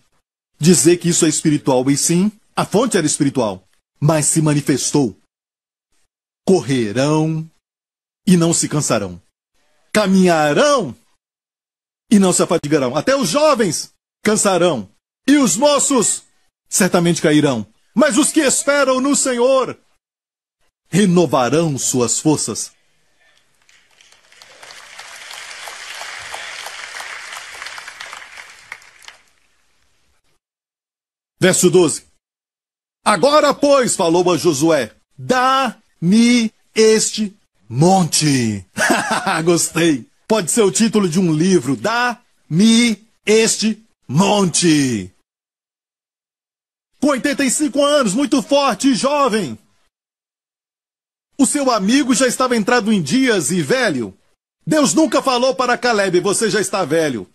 dizer que isso é espiritual, e sim, a fonte era espiritual, mas se manifestou. Correrão e não se cansarão. Caminharão e não se afadigarão. Até os jovens cansarão, e os moços certamente cairão. Mas os que esperam no Senhor renovarão suas forças. Verso 12. Agora, pois, falou a Josué, dá-me este monte. Gostei. Pode ser o título de um livro. Dá-me este monte com 85 anos, muito forte e jovem. O seu amigo já estava entrado em dias e velho. Deus nunca falou para Caleb: Você já está velho.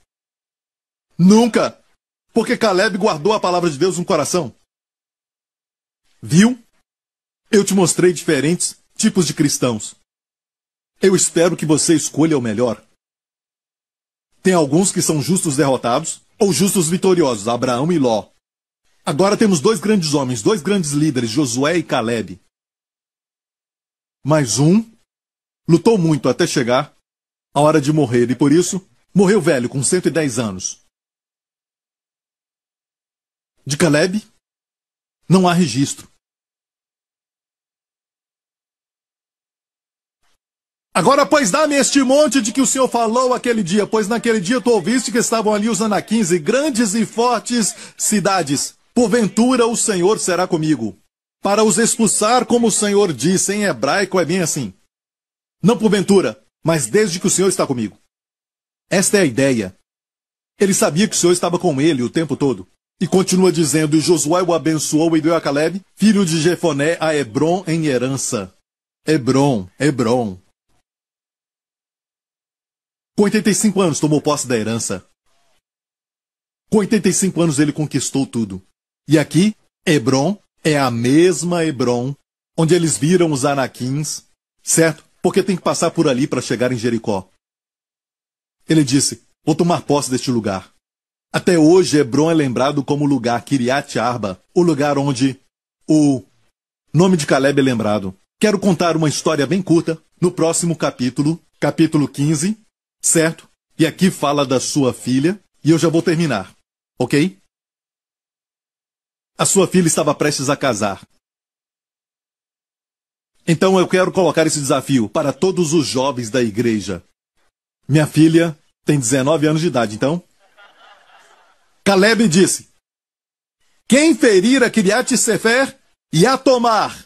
Nunca. Porque Caleb guardou a palavra de Deus no coração. Viu? Eu te mostrei diferentes tipos de cristãos. Eu espero que você escolha o melhor. Tem alguns que são justos derrotados ou justos vitoriosos, Abraão e Ló. Agora temos dois grandes homens, dois grandes líderes, Josué e Caleb. Mas um lutou muito até chegar a hora de morrer e por isso morreu velho com 110
anos. De Caleb não há registro.
Agora, pois, dá-me este monte de que o Senhor falou aquele dia, pois naquele dia tu ouviste que estavam ali os anaquins e grandes e fortes cidades. Porventura o Senhor será comigo, para os expulsar, como o Senhor disse em hebraico, é bem assim. Não porventura, mas desde que o Senhor está comigo. Esta é a ideia. Ele sabia que o Senhor estava com ele o tempo todo. E continua dizendo, e Josué o abençoou e deu a Caleb, filho de Jefoné, a Hebron em herança. Hebron, Hebron. Com 85 anos tomou posse da herança. Com 85 anos ele conquistou tudo. E aqui, Hebron é a mesma Hebron onde eles viram os anaquins, certo? Porque tem que passar por ali para chegar em Jericó. Ele disse: Vou tomar posse deste lugar. Até hoje, Hebron é lembrado como o lugar Kiriat Arba, o lugar onde o nome de Caleb é lembrado. Quero contar uma história bem curta no próximo capítulo, capítulo 15, certo? E aqui fala da sua filha, e eu já vou terminar, ok? A sua filha estava prestes a casar. Então eu quero colocar esse desafio para todos os jovens da igreja. Minha filha tem 19 anos de idade, então. Caleb disse: Quem ferir a Kiriat Sefer e a tomar,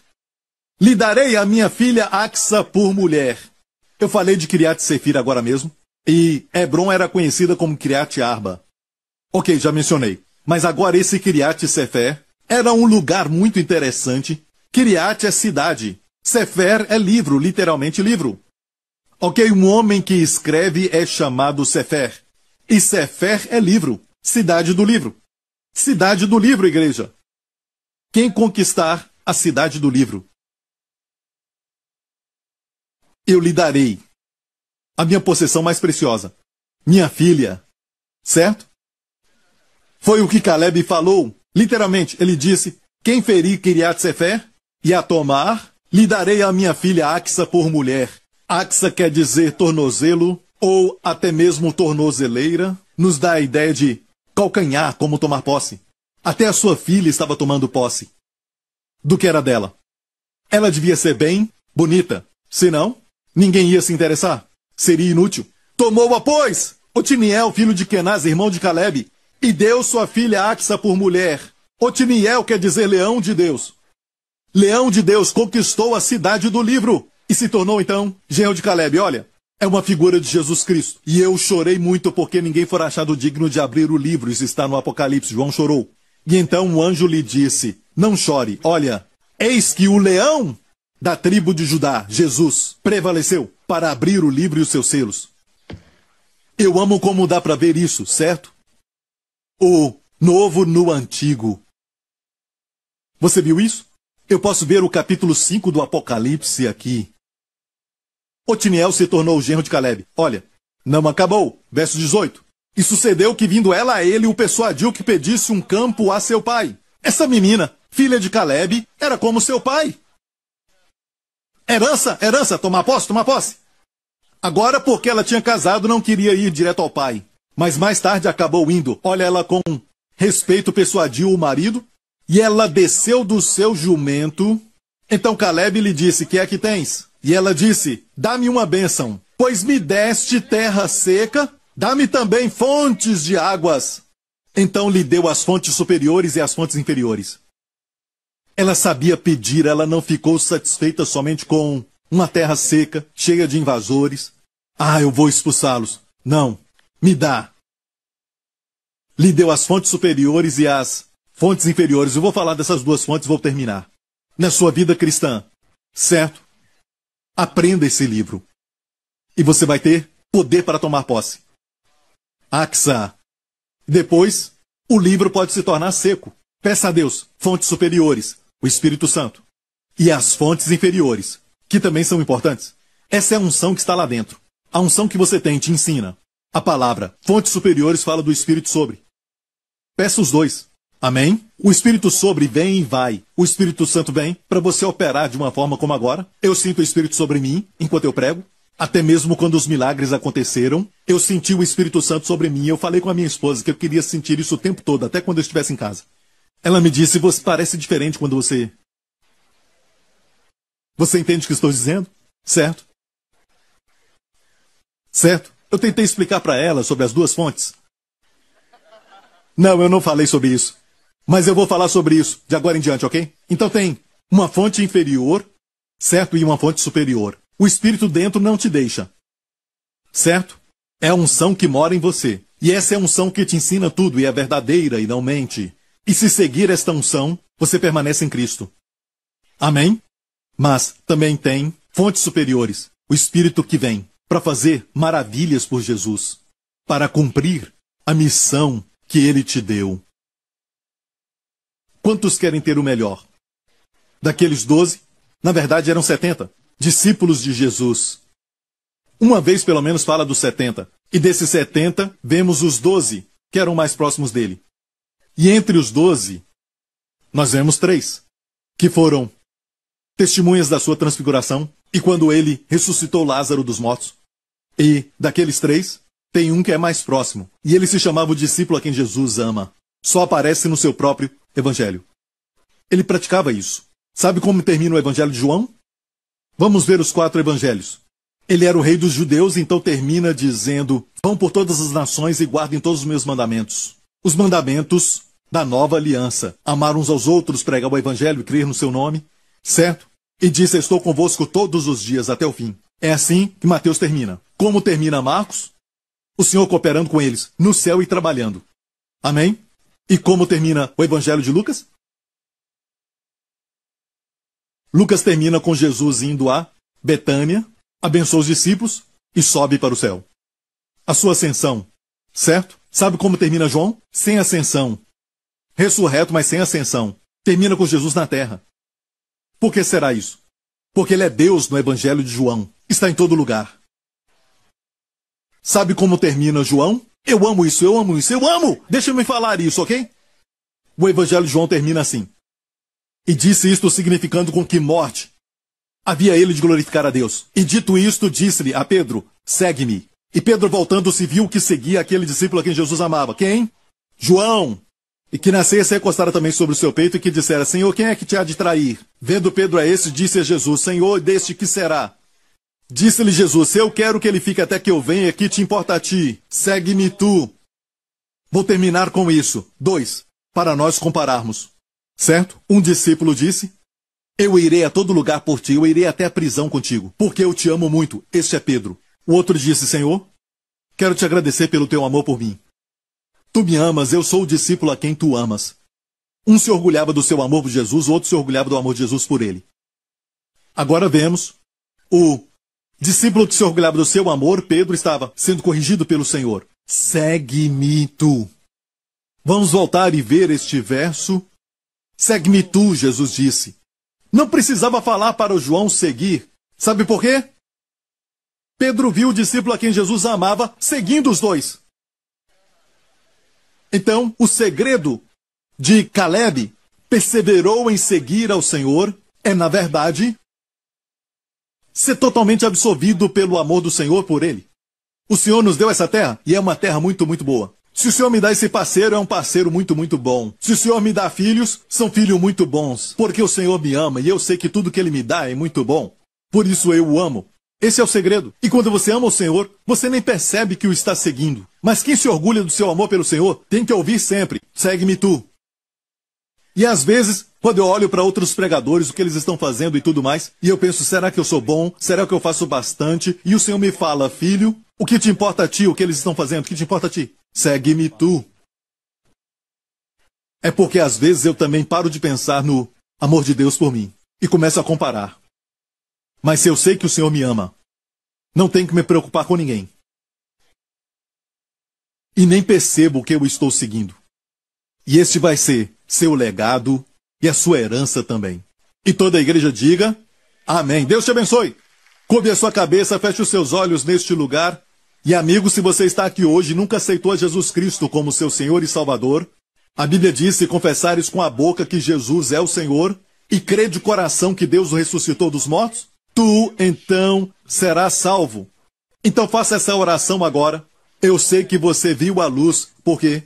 lhe darei a minha filha Axa por mulher. Eu falei de Kiriat Sefer agora mesmo, e Hebron era conhecida como Kiriat Arba. Ok, já mencionei. Mas agora esse Kiriat Sefer era um lugar muito interessante. Kiriat é cidade. Sefer é livro, literalmente livro. Ok, um homem que escreve é chamado Sefer. E Sefer é livro, cidade do livro. Cidade do livro, igreja. Quem conquistar a cidade do livro? Eu lhe darei a minha possessão mais preciosa, minha filha. Certo? Foi o que Caleb falou. Literalmente, ele disse: Quem ferir Kiriat Sefer e a tomar, lhe darei a minha filha Axa por mulher. Axa quer dizer tornozelo ou até mesmo tornozeleira, nos dá a ideia de calcanhar como tomar posse. Até a sua filha estava tomando posse do que era dela. Ela devia ser bem, bonita. Senão, ninguém ia se interessar. Seria inútil. Tomou-a, pois! Otiniel, filho de Kenaz, irmão de Caleb, e deu sua filha Axa por mulher. Otiniel quer dizer leão de Deus. Leão de Deus conquistou a cidade do livro e se tornou então Geu de Caleb. Olha, é uma figura de Jesus Cristo. E eu chorei muito porque ninguém foi achado digno de abrir o livro. Isso está no Apocalipse. João chorou. E então o um anjo lhe disse: Não chore, olha, eis que o leão da tribo de Judá, Jesus, prevaleceu para abrir o livro e os seus selos. Eu amo como dá para ver isso, certo? O novo no antigo. Você viu isso? Eu posso ver o capítulo 5 do Apocalipse aqui. Otiniel se tornou o genro de Caleb. Olha, não acabou. Verso 18. E sucedeu que, vindo ela a ele, o persuadiu que pedisse um campo a seu pai. Essa menina, filha de Caleb, era como seu pai. Herança, herança, tomar posse, tomar posse. Agora, porque ela tinha casado, não queria ir direto ao pai mas mais tarde acabou indo. Olha, ela com respeito persuadiu o marido e ela desceu do seu jumento. Então Caleb lhe disse: Que é que tens? E ela disse: Dá-me uma bênção, pois me deste terra seca, dá-me também fontes de águas. Então lhe deu as fontes superiores e as fontes inferiores. Ela sabia pedir, ela não ficou satisfeita somente com uma terra seca, cheia de invasores. Ah, eu vou expulsá-los. Não, me dá. Lhe deu as fontes superiores e as fontes inferiores. Eu vou falar dessas duas fontes, vou terminar. Na sua vida cristã, certo? Aprenda esse livro. E você vai ter poder para tomar posse. Axa. Depois, o livro pode se tornar seco. Peça a Deus fontes superiores, o Espírito Santo, e as fontes inferiores, que também são importantes. Essa é a unção que está lá dentro. A unção que você tem te ensina. A palavra fontes superiores fala do Espírito sobre. Peça os dois. Amém? O Espírito sobre vem e vai. O Espírito Santo vem para você operar de uma forma como agora. Eu sinto o Espírito sobre mim enquanto eu prego. Até mesmo quando os milagres aconteceram, eu senti o Espírito Santo sobre mim. Eu falei com a minha esposa que eu queria sentir isso o tempo todo, até quando eu estivesse em casa. Ela me disse: Você parece diferente quando você. Você entende o que estou dizendo? Certo? Certo? Eu tentei explicar para ela sobre as duas fontes. Não, eu não falei sobre isso. Mas eu vou falar sobre isso de agora em diante, ok? Então tem uma fonte inferior, certo? E uma fonte superior. O espírito dentro não te deixa, certo? É a unção que mora em você. E essa é a unção que te ensina tudo e é verdadeira e não mente. E se seguir esta unção, você permanece em Cristo. Amém? Mas também tem fontes superiores, o espírito que vem para fazer maravilhas por Jesus, para cumprir a missão que ele te deu. Quantos querem ter o melhor? Daqueles doze, na verdade eram setenta, discípulos de Jesus. Uma vez pelo menos fala dos setenta, e desses setenta vemos os doze que eram mais próximos dele. E entre os doze, nós vemos três, que foram testemunhas da sua transfiguração e quando ele ressuscitou Lázaro dos mortos. E, daqueles três, tem um que é mais próximo, e ele se chamava o discípulo a quem Jesus ama. Só aparece no seu próprio evangelho. Ele praticava isso. Sabe como termina o evangelho de João? Vamos ver os quatro evangelhos. Ele era o rei dos judeus, então termina dizendo: Vão por todas as nações e guardem todos os meus mandamentos. Os mandamentos da nova aliança: amar uns aos outros, pregar o evangelho e crer no seu nome, certo? E disse: Estou convosco todos os dias até o fim. É assim que Mateus termina. Como termina Marcos? O Senhor cooperando com eles no céu e trabalhando. Amém? E como termina o Evangelho de Lucas? Lucas termina com Jesus indo a Betânia, abençoa os discípulos e sobe para o céu. A sua ascensão, certo? Sabe como termina João? Sem ascensão. Ressurreto, mas sem ascensão. Termina com Jesus na terra. Por que será isso? Porque ele é Deus no Evangelho de João está em todo lugar. Sabe como termina João? Eu amo isso, eu amo isso, eu amo! Deixa-me falar isso, ok? O Evangelho de João termina assim. E disse isto significando com que morte havia ele de glorificar a Deus. E dito isto, disse-lhe a Pedro: Segue-me. E Pedro, voltando-se, viu que seguia aquele discípulo a quem Jesus amava. Quem? João. E que nascesse recostara também sobre o seu peito e que dissera: Senhor, quem é que te há de trair? Vendo Pedro a é esse, disse a Jesus: Senhor, deste que será? Disse-lhe Jesus: Eu quero que ele fique até que eu venha, que te importa a ti? Segue-me tu. Vou terminar com isso. Dois, para nós compararmos. Certo? Um discípulo disse: Eu irei a todo lugar por ti, eu irei até a prisão contigo, porque eu te amo muito. Este é Pedro. O outro disse: Senhor, quero te agradecer pelo teu amor por mim. Tu me amas, eu sou o discípulo a quem tu amas. Um se orgulhava do seu amor por Jesus, o outro se orgulhava do amor de Jesus por ele. Agora vemos o Discípulo que se orgulhava do seu amor, Pedro estava sendo corrigido pelo Senhor. Segue-me tu. Vamos voltar e ver este verso. Segue-me tu, Jesus disse. Não precisava falar para o João seguir. Sabe por quê? Pedro viu o discípulo a quem Jesus amava seguindo os dois. Então, o segredo de Caleb perseverou em seguir ao Senhor é, na verdade, ser totalmente absorvido pelo amor do Senhor por Ele. O Senhor nos deu essa terra e é uma terra muito, muito boa. Se o Senhor me dá esse parceiro, é um parceiro muito, muito bom. Se o Senhor me dá filhos, são filhos muito bons. Porque o Senhor me ama e eu sei que tudo que Ele me dá é muito bom. Por isso eu o amo. Esse é o segredo. E quando você ama o Senhor, você nem percebe que o está seguindo. Mas quem se orgulha do seu amor pelo Senhor tem que ouvir sempre: segue-me tu. E às vezes, quando eu olho para outros pregadores, o que eles estão fazendo e tudo mais, e eu penso, será que eu sou bom? Será que eu faço bastante? E o Senhor me fala, filho, o que te importa a ti, o que eles estão fazendo? O que te importa a ti? Segue-me tu. É porque às vezes eu também paro de pensar no amor de Deus por mim e começo a comparar. Mas se eu sei que o Senhor me ama, não tenho que me preocupar com ninguém. E nem percebo o que eu estou seguindo. E este vai ser seu legado e a sua herança também. E toda a igreja diga: Amém. Deus te abençoe. Cobre a sua cabeça, feche os seus olhos neste lugar. E amigo, se você está aqui hoje e nunca aceitou a Jesus Cristo como seu Senhor e Salvador, a Bíblia diz: se confessares com a boca que Jesus é o Senhor e crer de coração que Deus o ressuscitou dos mortos, tu então serás salvo. Então faça essa oração agora. Eu sei que você viu a luz, porque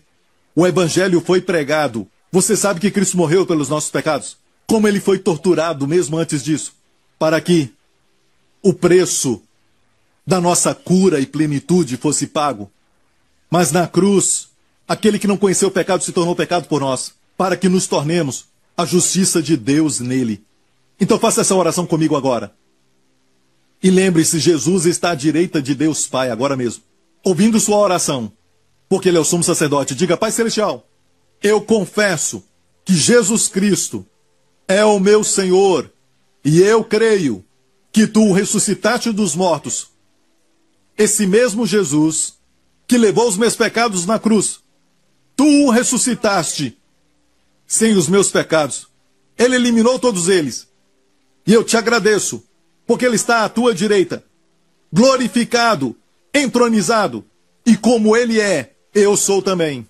o Evangelho foi pregado você sabe que Cristo morreu pelos nossos pecados? Como ele foi torturado mesmo antes disso? Para que o preço da nossa cura e plenitude fosse pago. Mas na cruz, aquele que não conheceu o pecado se tornou pecado por nós, para que nos tornemos a justiça de Deus nele. Então faça essa oração comigo agora. E lembre-se, Jesus está à direita de Deus Pai agora mesmo, ouvindo sua oração, porque ele é o sumo sacerdote. Diga, Pai Celestial, eu confesso que Jesus Cristo é o meu Senhor, e eu creio que tu o ressuscitaste dos mortos. Esse mesmo Jesus que levou os meus pecados na cruz, tu o ressuscitaste sem os meus pecados. Ele eliminou todos eles. E eu te agradeço, porque ele está à tua direita, glorificado, entronizado, e como ele é, eu sou também.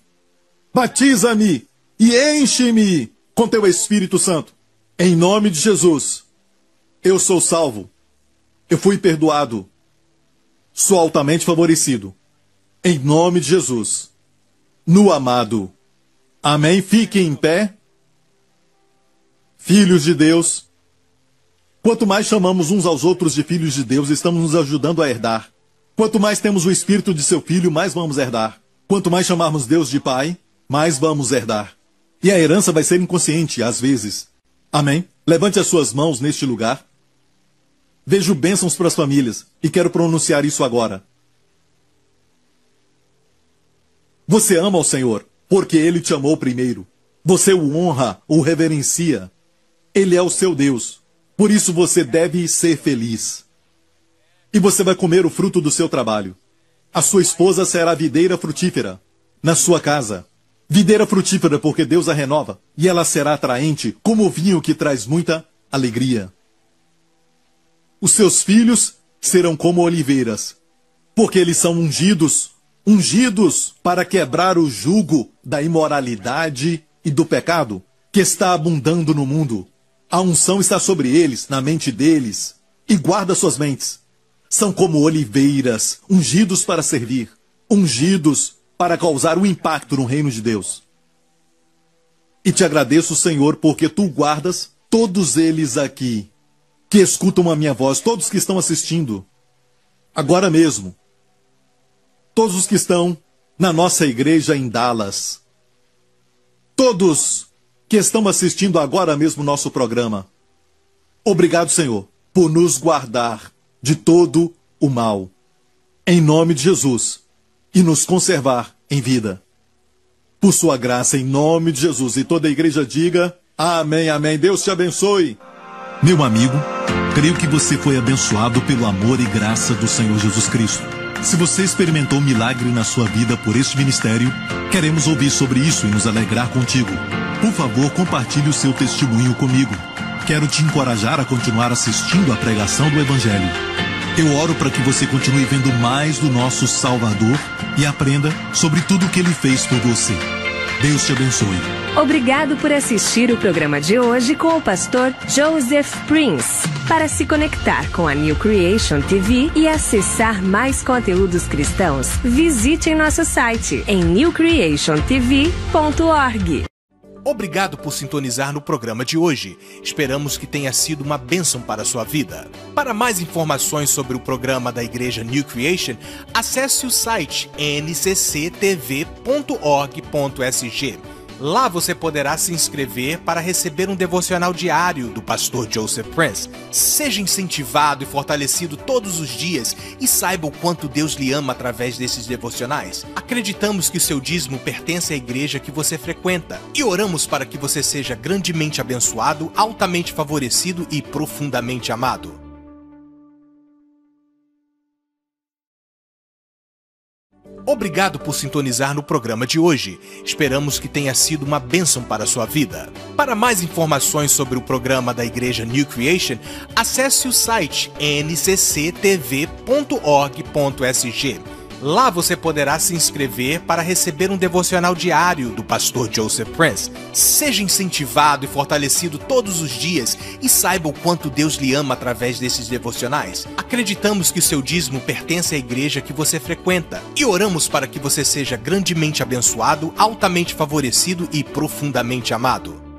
Batiza-me e enche-me com teu Espírito Santo. Em nome de Jesus, eu sou salvo. Eu fui perdoado. Sou altamente favorecido. Em nome de Jesus, no amado. Amém. Fiquem em pé. Filhos de Deus, quanto mais chamamos uns aos outros de filhos de Deus, estamos nos ajudando a herdar. Quanto mais temos o espírito de seu filho, mais vamos herdar. Quanto mais chamarmos Deus de Pai, mas vamos herdar. E a herança vai ser inconsciente, às vezes. Amém? Levante as suas mãos neste lugar. Vejo bênçãos para as famílias e quero pronunciar isso agora. Você ama o Senhor, porque Ele te amou primeiro. Você o honra, o reverencia. Ele é o seu Deus. Por isso você deve ser feliz. E você vai comer o fruto do seu trabalho. A sua esposa será videira frutífera na sua casa. Videira frutífera, porque Deus a renova, e ela será atraente como o vinho que traz muita alegria. Os seus filhos serão como oliveiras, porque eles são ungidos, ungidos para quebrar o jugo da imoralidade e do pecado que está abundando no mundo. A unção está sobre eles, na mente deles, e guarda suas mentes. São como oliveiras, ungidos para servir, ungidos para causar o um impacto no reino de Deus. E te agradeço, Senhor, porque tu guardas todos eles aqui que escutam a minha voz, todos que estão assistindo agora mesmo. Todos os que estão na nossa igreja em Dallas. Todos que estão assistindo agora mesmo nosso programa. Obrigado, Senhor, por nos guardar de todo o mal. Em nome de Jesus e nos conservar em vida. Por sua graça, em nome de Jesus, e toda a igreja diga: Amém, amém. Deus te abençoe. Meu amigo, creio que você foi abençoado pelo amor e graça do Senhor Jesus Cristo. Se você experimentou um milagre na sua vida por este ministério, queremos ouvir sobre isso e nos alegrar contigo. Por favor, compartilhe o seu testemunho comigo. Quero te encorajar a continuar assistindo à pregação do Evangelho. Eu oro para que você continue vendo mais do nosso Salvador e aprenda sobre tudo o que ele fez por você. Deus te abençoe.
Obrigado por assistir o programa de hoje com o pastor Joseph Prince. Para se conectar com a New Creation TV e acessar mais conteúdos cristãos, visite nosso site em newcreationtv.org. Obrigado por sintonizar no programa de hoje. Esperamos que tenha sido uma bênção para a sua vida. Para mais informações sobre o programa da Igreja New Creation, acesse o site ncctv.org.sg Lá você poderá se inscrever para receber um devocional diário do pastor Joseph Prince. Seja incentivado e fortalecido todos os dias e saiba o quanto Deus lhe ama através desses devocionais. Acreditamos que o seu dízimo pertence à igreja que você frequenta e oramos para que você seja grandemente abençoado, altamente favorecido e profundamente amado. Obrigado por sintonizar no programa de hoje. Esperamos que tenha sido uma bênção para a sua vida. Para mais informações sobre o programa da Igreja New Creation, acesse o site ncctv.org.sg Lá você poderá se inscrever para receber um devocional diário do pastor Joseph Prince. Seja incentivado e fortalecido todos os dias e saiba o quanto Deus lhe ama através desses devocionais. Acreditamos que o seu dízimo pertence à igreja que você frequenta e oramos para que você seja grandemente abençoado, altamente favorecido e profundamente amado.